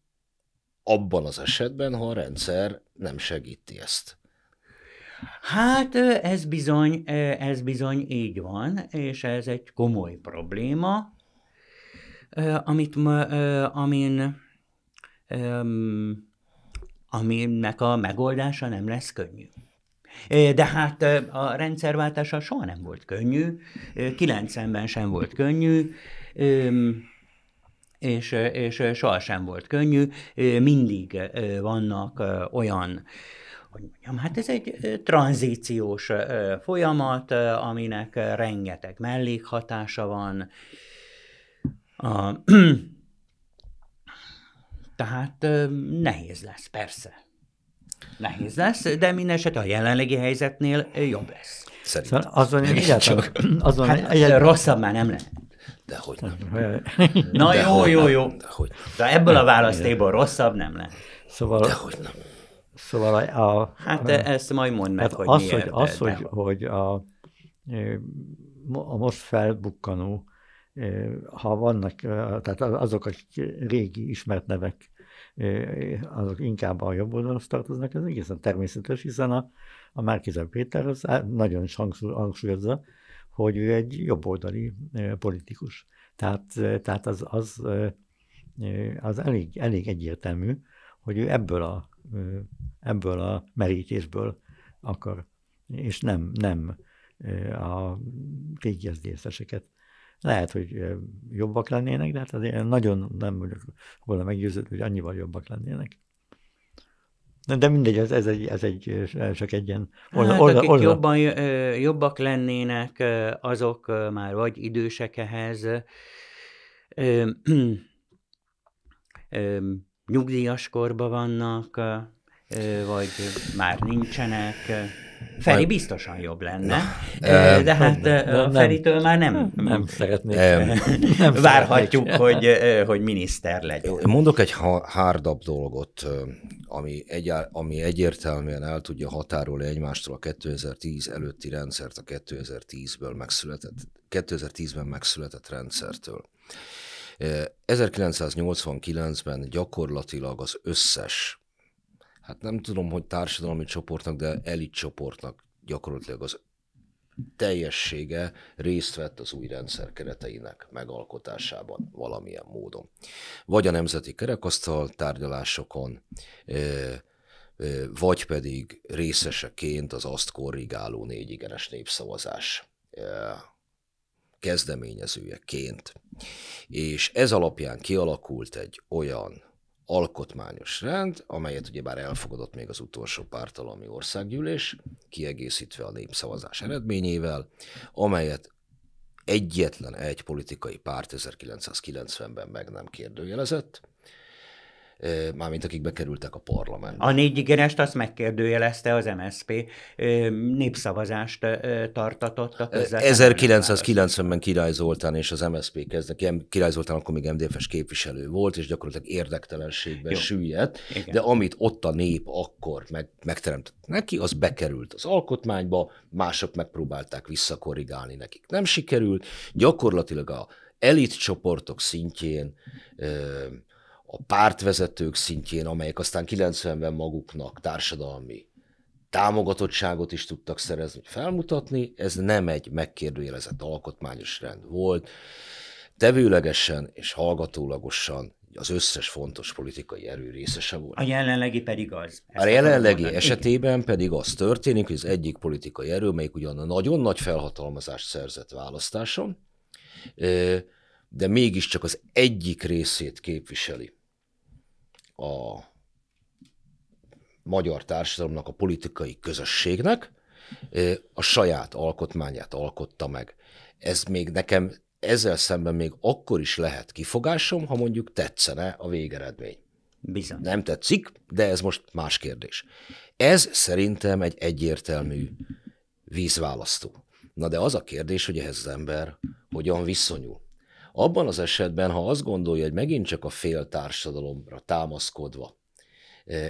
abban az esetben, ha a rendszer nem segíti ezt. Hát ez bizony, ez bizony így van, és ez egy komoly probléma, amit, amin, aminek a megoldása nem lesz könnyű. De hát a rendszerváltása soha nem volt könnyű, 90-ben sem volt könnyű, és, és sem volt könnyű. Mindig vannak olyan, hogy mondjam, hát ez egy tranzíciós folyamat, aminek rengeteg mellékhatása van, a, tehát nehéz lesz, persze. Nehéz lesz, de minden esetre a jelenlegi helyzetnél jobb lesz. Szerintem. Szóval azon én egyáltalán... Azon hát, egyáltalán... Rosszabb már nem lenne. De hogy nem. Na de jó, jó, jó. De, hogy de ebből a választékból rosszabb nem lenne. Szóval... De hogy nem. Szóval a... a hát de ezt majd mondd meg, hát hogy az, miért. Hogy, az, hogy, hogy a, a most felbukkanó ha vannak, tehát azok a régi ismert nevek, azok inkább a jobb oldalhoz tartoznak, ez egészen természetes, hiszen a, a Márkizai Péter az nagyon hangsúlyozza, hogy ő egy jobboldali politikus. Tehát, tehát az, az, az elég, elég egyértelmű, hogy ő ebből a, ebből a merítésből akar, és nem, nem a régi SZDSZ-eseket lehet, hogy jobbak lennének, de hát azért nagyon nem vagyok volna meggyőződve, hogy annyival jobbak lennének. De mindegy, ez, ez, egy, ez egy, csak egy ilyen... hát, akik orra. Jobban, jobbak lennének, azok már vagy idősek ehhez, nyugdíjas korban vannak, vagy már nincsenek. Feri biztosan jobb lenne, na, de hát nem, a Feritől már nem. Nem, nem szeretnék. Nem várhatjuk, szeretnék. hogy, hogy miniszter legyen. Mondok egy hardabb dolgot, ami, egy, ami egyértelműen el tudja határolni egymástól a 2010 előtti rendszert a 2010-ből megszületett, 2010-ben megszületett rendszertől. 1989-ben gyakorlatilag az összes hát nem tudom, hogy társadalmi csoportnak, de elit csoportnak gyakorlatilag az teljessége részt vett az új rendszer kereteinek megalkotásában valamilyen módon. Vagy a nemzeti kerekasztal tárgyalásokon, vagy pedig részeseként az azt korrigáló négyigenes népszavazás kezdeményezőjeként. És ez alapján kialakult egy olyan alkotmányos rend, amelyet ugyebár elfogadott még az utolsó pártalami országgyűlés, kiegészítve a népszavazás eredményével, amelyet egyetlen egy politikai párt 1990-ben meg nem kérdőjelezett, mármint akik bekerültek a parlament. A négy igenest azt megkérdőjelezte az MSZP, népszavazást tartatott a 1990-ben Király Zoltán és az MSZP kezdnek, Király Zoltán akkor még MDF-es képviselő volt, és gyakorlatilag érdektelenségben Jó. süllyedt, Igen. de amit ott a nép akkor meg, megteremtett neki, az bekerült az alkotmányba, mások megpróbálták visszakorrigálni nekik. Nem sikerült, gyakorlatilag a elit csoportok szintjén a pártvezetők szintjén, amelyek aztán 90-ben maguknak társadalmi támogatottságot is tudtak szerezni, felmutatni, ez nem egy megkérdőjelezett alkotmányos rend volt. Tevőlegesen és hallgatólagosan az összes fontos politikai erő részese volt. A jelenlegi pedig az. A jelenlegi mondani. esetében Igen. pedig az történik, hogy az egyik politikai erő, melyik ugyan a nagyon nagy felhatalmazást szerzett választáson, de mégiscsak az egyik részét képviseli a magyar társadalomnak, a politikai közösségnek, a saját alkotmányát alkotta meg. Ez még nekem ezzel szemben még akkor is lehet kifogásom, ha mondjuk tetszene a végeredmény. Bizony. Nem tetszik, de ez most más kérdés. Ez szerintem egy egyértelmű vízválasztó. Na de az a kérdés, hogy ehhez az ember hogyan viszonyul. Abban az esetben, ha azt gondolja, hogy megint csak a fél társadalomra támaszkodva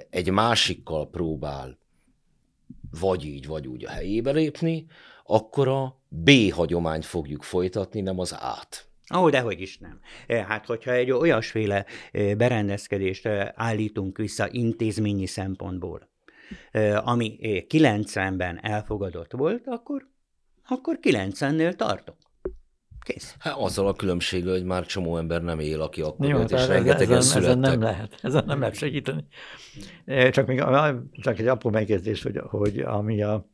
egy másikkal próbál vagy így, vagy úgy a helyébe lépni, akkor a B hagyományt fogjuk folytatni, nem az át. Ó, oh, dehogy is nem. E, hát, hogyha egy olyasféle e, berendezkedést e, állítunk vissza intézményi szempontból, ami 90-ben elfogadott volt, akkor, akkor 90-nél tartunk. Kész. Hát azzal a különbség, hogy már csomó ember nem él, aki akkor Jó, jött, és rengetegen ezen, születtek. Ezen nem lehet, ezen nem lehet segíteni. E, csak, még, csak egy apró megjegyzés, hogy, hogy ami a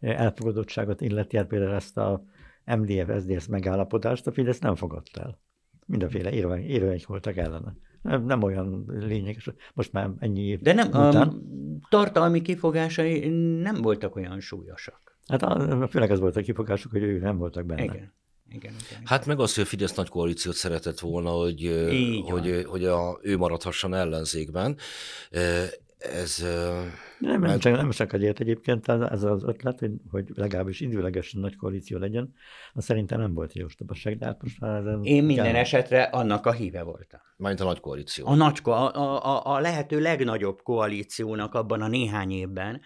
elfogadottságot illeti, hát például ezt a MDF SZDSZ megállapodást a Fidesz nem fogadta el. Mindenféle érvények voltak ellene. Nem, nem olyan lényeges, most már ennyi év De nem, után. a um, tartalmi kifogásai nem voltak olyan súlyosak. Hát a, főleg az volt a kifogásuk, hogy ők nem voltak benne. Igen igen, igen. Hát meg az, hogy a Fidesz nagy koalíciót szeretett volna, hogy, hogy, hogy a, ő maradhasson ellenzékben. Ez... Nem, mert... Hát- csak, nem csak egyért egyébként, ez az ötlet, hogy, hogy legalábbis időlegesen nagy koalíció legyen, az szerintem nem volt jó ostobaság, de hát most már... Én minden esetre annak a híve voltam. Majd a nagy koalíció. A, nagy, a, a, a lehető legnagyobb koalíciónak abban a néhány évben,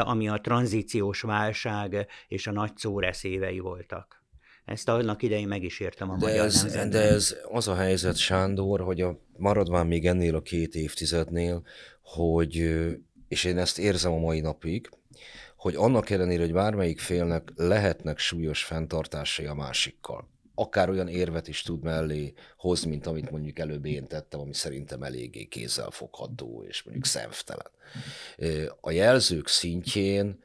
ami a tranzíciós válság és a nagy szóreszévei voltak. Ezt annak idején meg is értem a de magyar ez, nemzetben. De ez az a helyzet, Sándor, hogy a, maradván még ennél a két évtizednél, hogy, és én ezt érzem a mai napig, hogy annak ellenére, hogy bármelyik félnek lehetnek súlyos fenntartásai a másikkal, akár olyan érvet is tud mellé hoz, mint amit mondjuk előbb én tettem, ami szerintem eléggé fogható és mondjuk szemtelen. A jelzők szintjén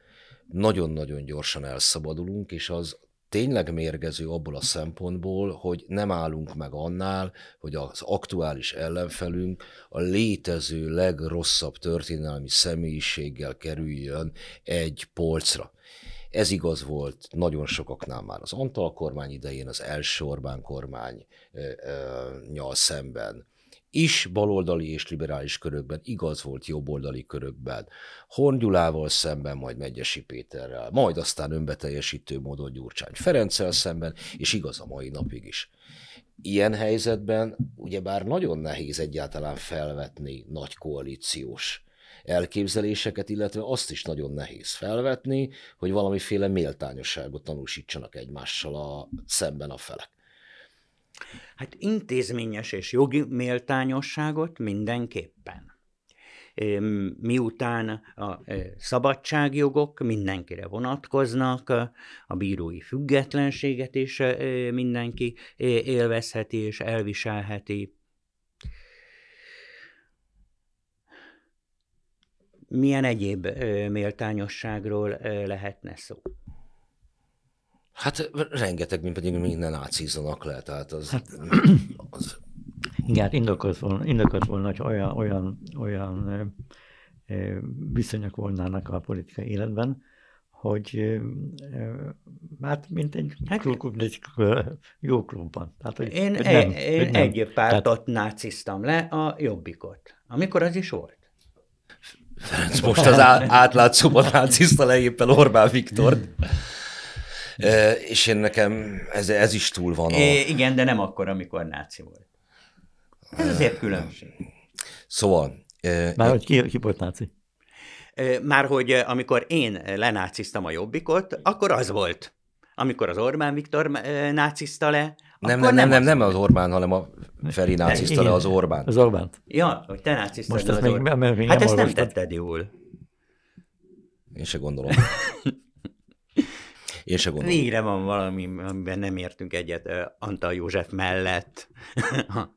nagyon-nagyon gyorsan elszabadulunk, és az tényleg mérgező abból a szempontból, hogy nem állunk meg annál, hogy az aktuális ellenfelünk a létező legrosszabb történelmi személyiséggel kerüljön egy polcra. Ez igaz volt nagyon sokaknál már az Antal kormány idején, az első Orbán kormány nyal szemben is baloldali és liberális körökben, igaz volt jobboldali körökben, Hongyulával szemben, majd Megyesi Péterrel, majd aztán önbeteljesítő módon Gyurcsány Ferenccel szemben, és igaz a mai napig is. Ilyen helyzetben ugyebár nagyon nehéz egyáltalán felvetni nagy koalíciós elképzeléseket, illetve azt is nagyon nehéz felvetni, hogy valamiféle méltányosságot tanúsítsanak egymással a, szemben a felek. Hát intézményes és jogi méltányosságot mindenképpen. Miután a e, szabadságjogok mindenkire vonatkoznak, a bírói függetlenséget is e, e, mindenki élvezheti és elviselheti. Milyen egyéb méltányosságról lehetne szó? Hát rengeteg, mint pedig minden átszízanak le, tehát az... Hát, az... Igen, hát indokolt volna, indokolt volna hogy olyan, olyan, olyan viszonyok volnának a politikai életben, hogy hát mint egy hát, klub, egy jó klubban. Tehát, hogy én nem, egy, én nem. egy pártot Tehát... náciztam le, a Jobbikot. Amikor az is volt. Ferenc most az átlátszóban nácizta le éppen Orbán Viktor. És én nekem ez, ez is túl van. A... É, igen, de nem akkor, amikor náci volt. Ez azért különbség. Szóval... Már hogy ki, ki volt náci? Már hogy amikor én lenáciztam a Jobbikot, akkor az volt. Amikor az Orbán Viktor náciszta le, nem, nem, nem, nem, nem az Orbán, hanem a Feri náciszta le az Orbán. Az Orbánt. Ja, hogy te náciszta Most az, még, még, még Hát ezt nem tetted jól. Én se gondolom. Én se gondolom. Végre van valami, amiben nem értünk egyet Antal József mellett. a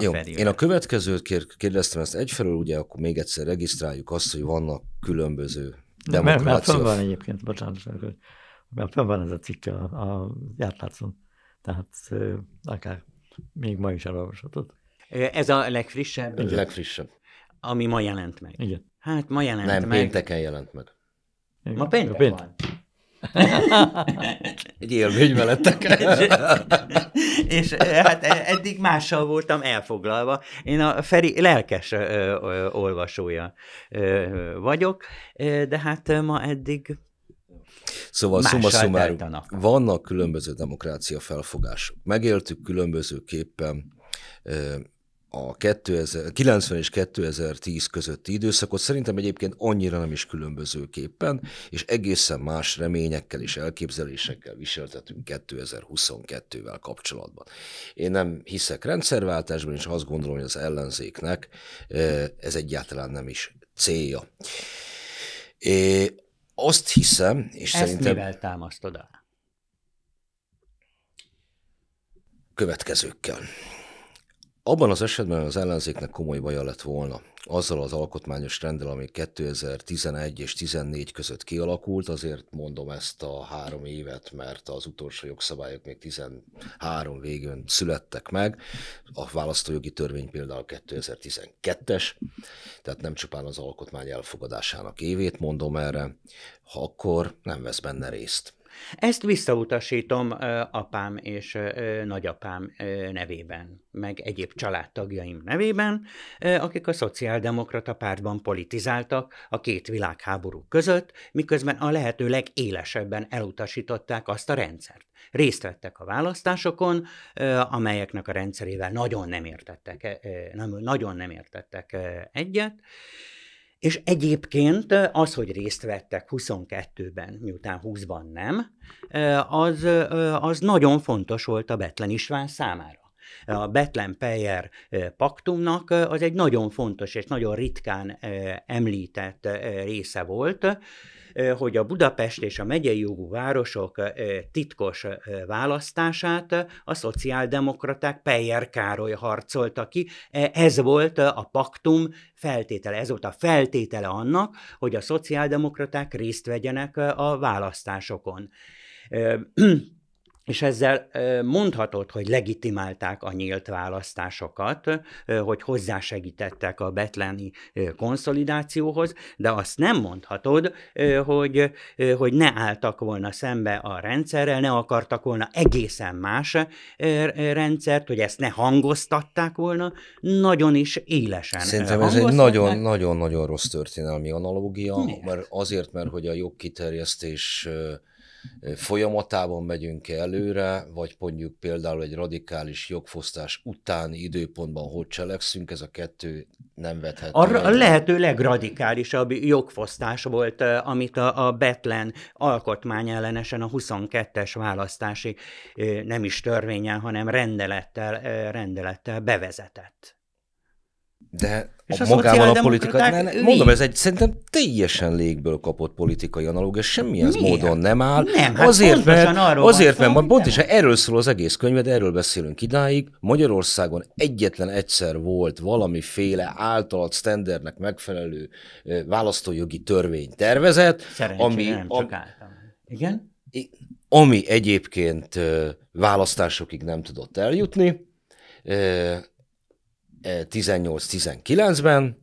Jó, felület. én a következőt kér, kérdeztem ezt egyfelől, ugye akkor még egyszer regisztráljuk azt, hogy vannak különböző demokrácia. Mert, mert van egyébként, bocsánat, mert fönn van ez a cikk a, a játlácon, tehát akár még ma is elolvashatod. Ez a legfrissebb? Igen. Legfrissebb. Ami ma jelent meg. Igen. Hát ma jelent nem, meg. Nem, pénteken jelent meg. Igen. Ma péntek, péntek van. Egy élmény veletek. és hát eddig mással voltam elfoglalva. Én a Feri lelkes olvasója vagyok, de hát ma eddig Szóval szuma szumárum, vannak különböző demokrácia felfogások. Megéltük különbözőképpen a 2000, 90 és 2010 közötti időszakot szerintem egyébként annyira nem is különbözőképpen, és egészen más reményekkel és elképzelésekkel viseltetünk 2022-vel kapcsolatban. Én nem hiszek rendszerváltásban, és azt gondolom, hogy az ellenzéknek ez egyáltalán nem is célja. É, azt hiszem, és Ezt szerintem... mivel támasztod el? Következőkkel. Abban az esetben az ellenzéknek komoly baja lett volna. Azzal az alkotmányos rendel, ami 2011 és 14 között kialakult, azért mondom ezt a három évet, mert az utolsó jogszabályok még 13 végén születtek meg. A választójogi törvény például 2012-es, tehát nem csupán az alkotmány elfogadásának évét mondom erre, ha akkor nem vesz benne részt. Ezt visszautasítom apám és nagyapám nevében, meg egyéb családtagjaim nevében, akik a szociáldemokrata pártban politizáltak a két világháború között, miközben a lehető legélesebben elutasították azt a rendszert. Részt vettek a választásokon, amelyeknek a rendszerével nagyon nem értettek, e, nagyon nem értettek egyet, és egyébként az, hogy részt vettek 22-ben, miután 20-ban nem, az, az nagyon fontos volt a Betlen István számára a Betlen Peyer paktumnak az egy nagyon fontos és nagyon ritkán említett része volt, hogy a Budapest és a megyei jogú városok titkos választását a szociáldemokraták Peyer Károly harcolta ki. E, ez volt a paktum feltétele, ez volt a feltétele annak, hogy a szociáldemokraták részt vegyenek a választásokon és ezzel mondhatod, hogy legitimálták a nyílt választásokat, hogy hozzásegítettek a betleni konszolidációhoz, de azt nem mondhatod, hogy, hogy ne álltak volna szembe a rendszerrel, ne akartak volna egészen más rendszert, hogy ezt ne hangoztatták volna, nagyon is élesen Szerintem ez egy nagyon-nagyon-nagyon rossz történelmi analógia, mert azért, mert hogy a jogkiterjesztés kiterjesztés folyamatában megyünk -e előre, vagy mondjuk például egy radikális jogfosztás utáni időpontban hogy cselekszünk, ez a kettő nem vethető. A, a lehető legradikálisabb jogfosztás volt, amit a, a Betlen alkotmány ellenesen a 22-es választási nem is törvényen, hanem rendelettel, rendelettel bevezetett. De és a, magával a politikát, Ne, ne, mondom, ez egy szerintem teljesen légből kapott politikai analógia, semmilyen Miért? módon nem áll. Nem, hát azért, mert, arról azért, mert, mert pont is erről szól az egész könyved, erről beszélünk idáig. Magyarországon egyetlen egyszer volt valamiféle általad sztendernek megfelelő választójogi törvény tervezet, ami... Nem, csak a... Igen? Ami egyébként választásokig nem tudott eljutni 18-19-ben,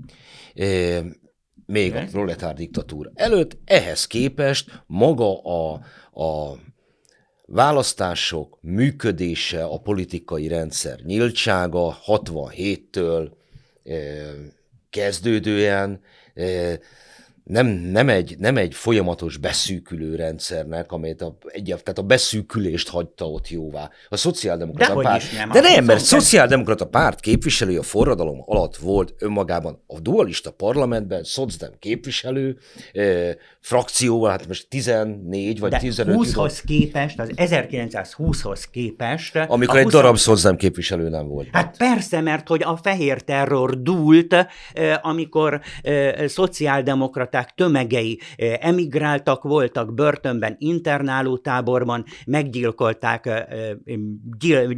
még a proletár diktatúra előtt, ehhez képest maga a, a választások működése, a politikai rendszer nyíltsága 67-től kezdődően nem, nem, egy, nem egy folyamatos beszűkülő rendszernek, amelyet a, egy, tehát a beszűkülést hagyta ott jóvá. A szociáldemokrata de párt. Nem, de nem, mert szociáldemokrata párt képviselő a forradalom alatt volt önmagában a dualista parlamentben, szocdem képviselő, eh, frakcióval, hát most 14 vagy de 15. 20-hoz képest, az 1920-hoz képest. Amikor egy 20... darab szocdem képviselő nem volt. Hát persze, mert hogy a fehér terror dúlt, eh, amikor eh, szociáldemokrata kiszolgálták tömegei emigráltak, voltak börtönben, internáló táborban, meggyilkolták,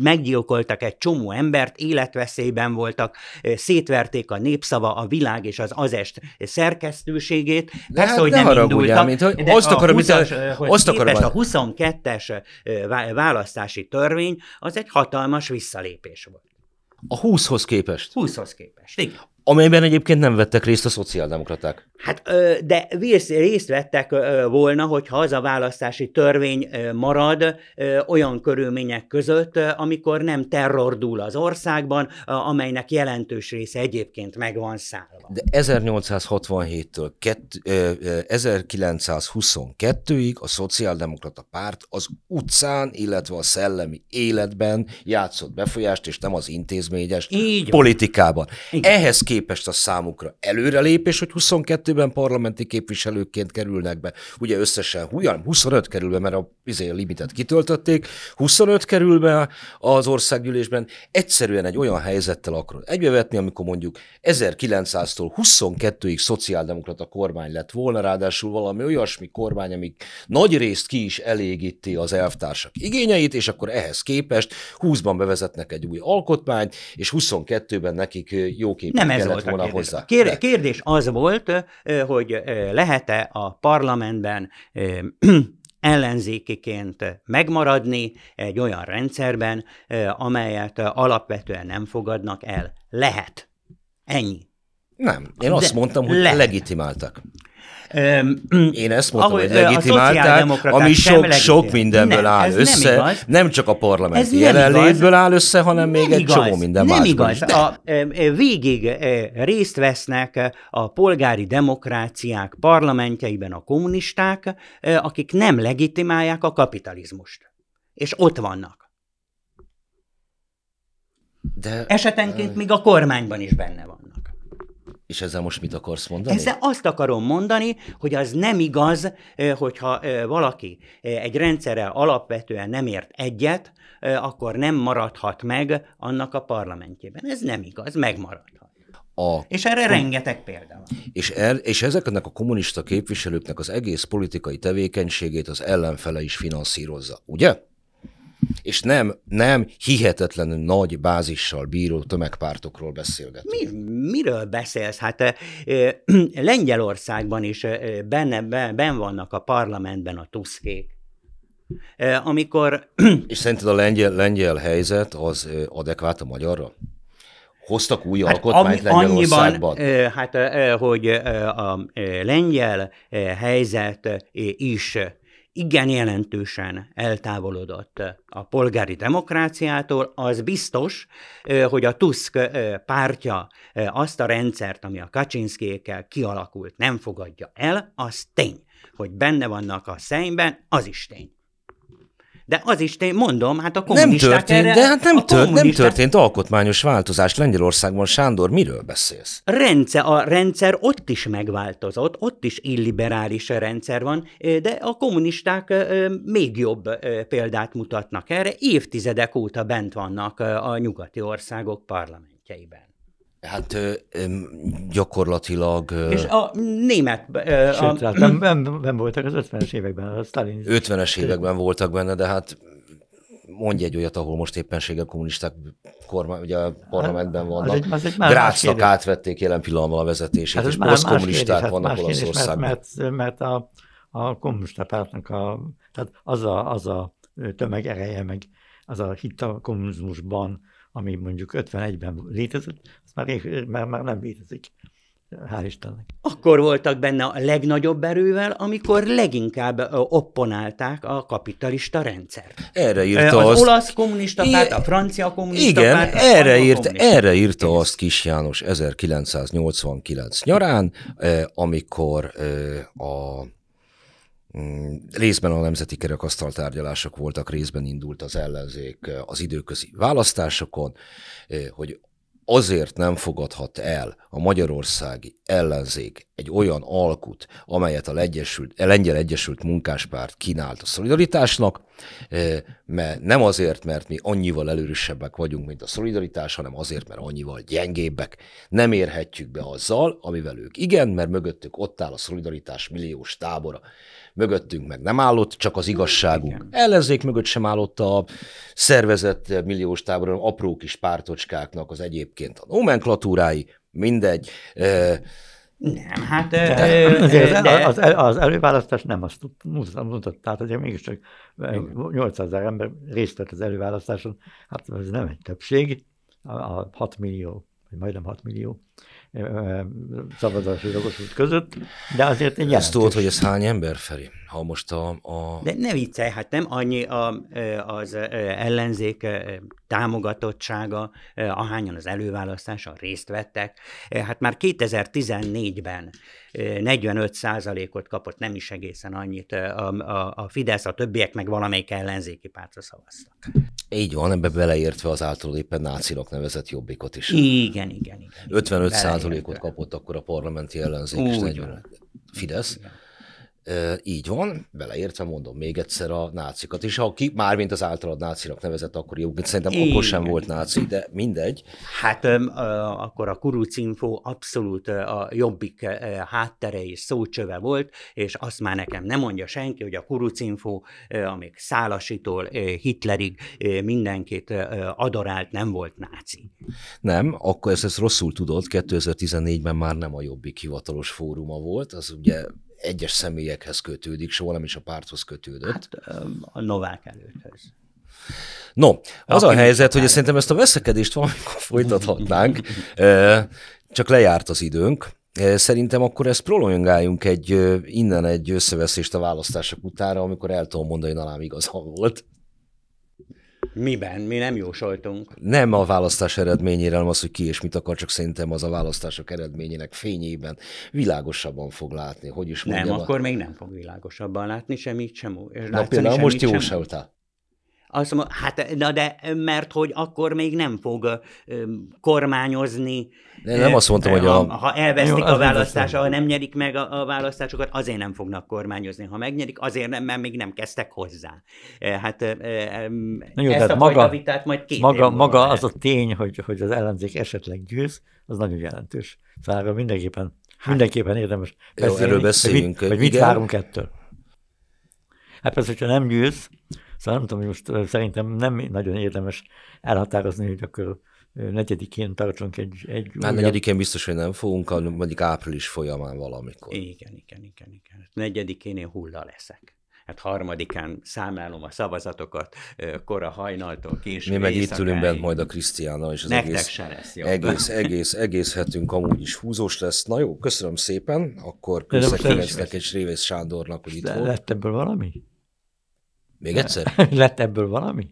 meggyilkoltak egy csomó embert, életveszélyben voltak, szétverték a népszava, a világ és az azest szerkesztőségét. De Persze, hát hogy ne nem indultak. Mint, hogy de azt akarom, a, 20-as, azt a 22-es választási törvény az egy hatalmas visszalépés volt. A 20-hoz képest? 20-hoz képest, igen amelyben egyébként nem vettek részt a szociáldemokraták. Hát, de részt vettek volna, hogyha az a választási törvény marad olyan körülmények között, amikor nem terrordul az országban, amelynek jelentős része egyébként meg van szállva. De 1867-től 1922-ig a szociáldemokrata párt az utcán, illetve a szellemi életben játszott befolyást, és nem az intézményes Így politikában. Igen. Ehhez képest képest a számukra előrelépés, hogy 22-ben parlamenti képviselőként kerülnek be. Ugye összesen ugyan 25 kerül be, mert a bizony limitet kitöltötték, 25 kerül be az országgyűlésben. Egyszerűen egy olyan helyzettel akarod egybevetni, amikor mondjuk 1900-tól 22-ig szociáldemokrata kormány lett volna, ráadásul valami olyasmi kormány, amik nagy részt ki is elégíti az elvtársak igényeit, és akkor ehhez képest 20-ban bevezetnek egy új alkotmányt, és 22-ben nekik jó Nem ez kellett volna kérdés. hozzá. Kér, kérdés az volt, hogy lehet-e a parlamentben ellenzékiként megmaradni egy olyan rendszerben, amelyet alapvetően nem fogadnak el. Lehet. Ennyi. Nem. Én De azt mondtam, hogy lehet. legitimáltak. Én ezt mondtam, Ahogy, hogy legitimálták, ami sok, sok mindenből ne, áll össze, nem, igaz. nem csak a parlament, jelenlétből áll össze, hanem nem még igaz. egy csomó minden nem másban igaz. Is. A, végig részt vesznek a polgári demokráciák parlamentjeiben a kommunisták, akik nem legitimálják a kapitalizmust. És ott vannak. De, Esetenként még a kormányban is benne vannak. És ezzel most mit akarsz mondani? Ezzel azt akarom mondani, hogy az nem igaz, hogyha valaki egy rendszerrel alapvetően nem ért egyet, akkor nem maradhat meg annak a parlamentjében. Ez nem igaz, megmaradhat. A... És erre rengeteg példa van. És, er, és ezeknek a kommunista képviselőknek az egész politikai tevékenységét az ellenfele is finanszírozza, ugye? és nem, nem hihetetlenül nagy bázissal bíró tömegpártokról beszélgetünk. Mi, miről beszélsz? Hát e, e, Lengyelországban is e, benne, be, ben vannak a parlamentben a tuszkék. E, amikor... És szerinted a lengyel, lengyel helyzet az adekvát a magyarra? Hoztak új hát alkotmányt ami, Annyiban, hát, hogy a lengyel helyzet is igen jelentősen eltávolodott a polgári demokráciától, az biztos, hogy a Tusk pártja azt a rendszert, ami a Kaczynszkékkel kialakult, nem fogadja el, az tény. Hogy benne vannak a szemben, az is tény. De az is, én mondom, hát a kommunisták nem történt, erre, de hát nem, tört, nem történt alkotmányos változás Lengyelországban. Sándor, miről beszélsz? Rendszer, a rendszer ott is megváltozott, ott is illiberális rendszer van, de a kommunisták még jobb példát mutatnak erre. Évtizedek óta bent vannak a nyugati országok parlamentjeiben. Hát ö, ö, gyakorlatilag... Ö... És a német... Ö, Sőt, a... nem, nem, nem voltak az 50-es években, a Stalin... 50-es években voltak benne, de hát mondj egy olyat, ahol most éppenséggel kommunisták kormány, ugye a hát, parlamentben vannak. Az egy, az egy Grácsnak átvették jelen pillanatban a vezetését, hát és kommunisták kérdés, hát vannak Olaszországban. Mert, mert, mert a, a kommunista pártnak a, tehát az a, az a tömeg ereje, meg az a hit a kommunizmusban, ami mondjuk 51-ben létezett, már, már, már nem létezik. Hál' Istennek. Akkor voltak benne a legnagyobb erővel, amikor leginkább opponálták a kapitalista rendszer. Erre e, írta az azt... olasz kommunista I... párt, a francia kommunista igen, párt. Igen, erre, írt, erre írta azt Kis János 1989 nyarán, amikor a mm, Részben a nemzeti kerekasztal tárgyalások voltak, részben indult az ellenzék az időközi választásokon, hogy azért nem fogadhat el a magyarországi ellenzék egy olyan alkut, amelyet a Legyesült, Lengyel Egyesült Munkáspárt kínált a szolidaritásnak, eh, mert nem azért, mert mi annyival előrösebbek vagyunk, mint a szolidaritás, hanem azért, mert annyival gyengébbek. Nem érhetjük be azzal, amivel ők igen, mert mögöttük ott áll a szolidaritás milliós tábora mögöttünk meg nem állott, csak az igazságunk. Igen. Ellenzék mögött sem állott a szervezett milliós táboron apró kis pártocskáknak az egyébként a nomenklatúrái, mindegy. Nem, hát... De, azért de, az, az, az előválasztás nem azt mutatta, tehát hogy mégiscsak 800 ezer ember részt vett az előválasztáson, hát ez nem egy többség, a, a 6 millió, vagy majdnem 6 millió szabadalmi jogosult között, de azért egy jelentős. Ezt tudod, hogy ez hány ember, Feri? ha most a... a... De ne viccelj, hát nem annyi a, az ellenzék támogatottsága, ahányan az előválasztáson részt vettek. Hát már 2014-ben 45 százalékot kapott, nem is egészen annyit a, a, a Fidesz, a többiek meg valamelyik ellenzéki pártra szavaztak. Így van, ebbe beleértve az által éppen nácinak nevezett jobbikot is. Igen, igen, igen. 55 ot százalékot kapott akkor a parlamenti ellenzék, Úgy és 40 van. Fidesz. Igen így van, beleértve mondom még egyszer a nácikat is, aki mármint az általad nácinak nevezett akkor jó, szerintem Én... akkor sem volt náci, de mindegy. Hát ö, akkor a Kuruc Info abszolút a jobbik háttere és szócsöve volt, és azt már nekem nem mondja senki, hogy a Kuruc Info, amik Szálasitól Hitlerig mindenkit adorált nem volt náci. Nem, akkor ezt, ezt rosszul tudod, 2014-ben már nem a jobbik hivatalos fóruma volt, az ugye egyes személyekhez kötődik, soha nem is a párthoz kötődött. Hát, a Novák előtthöz. No, az Aki a helyzet, hogy szerintem ezt a veszekedést valamikor folytathatnánk, csak lejárt az időnk. Szerintem akkor ezt prolongáljunk egy, innen egy összeveszést a választások utára, amikor el tudom mondani, hogy Nalám igaza volt. Miben? Mi nem jósoltunk. Nem a választás eredményére, hanem az, hogy ki és mit akar, csak szerintem az a választások eredményének fényében világosabban fog látni. Hogy is mondjam, Nem, a... akkor még nem fog világosabban látni semmit sem. Úgy. Na például most jósoltál azt mondom, hát na de, mert hogy akkor még nem fog kormányozni. De nem azt mondtam, hogy a... Ha, elvesztik Jó, a választás, ha nem nyerik meg a, a választásokat, azért nem fognak kormányozni. Ha megnyerik, azért nem, mert még nem kezdtek hozzá. E, hát na jó, ezt a maga, vitát majd két maga, maga az a tény, hogy, hogy az ellenzék esetleg győz, az nagyon jelentős. Szóval mindenképpen, hát- mindenképpen érdemes beszélni, Jó, erről beszélünk. Hogy mit, hogy mit várunk ettől. Hát persze, hogyha nem győz, Szóval nem tudom, hogy most szerintem nem nagyon érdemes elhatározni, hogy akkor negyedikén tartsunk egy... egy hát újabb... negyedikén biztos, hogy nem fogunk, hanem mondjuk április folyamán valamikor. Igen, igen, igen, igen. Hát negyedikén én hulla leszek hát harmadikán számlálom a szavazatokat, kora hajnaltól később. Mi meg éjszakáig. itt ülünk bent majd a Krisztiánnal, és az Nektek egész, se lesz jobb. Egész, egész, egész hetünk amúgy is húzós lesz. Na jó, köszönöm szépen, akkor köszönöm és Révész Sándornak, hogy itt volt. Lett ebből valami? Még egyszer? Lett ebből valami?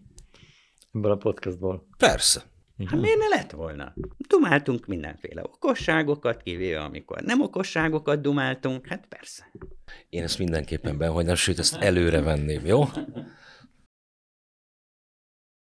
Ebből a podcastból? Persze. Hát miért ne lett volna? Dumáltunk mindenféle okosságokat, kivéve amikor nem okosságokat dumáltunk, hát persze. Én ezt mindenképpen behagynám, sőt, ezt előre venném, jó?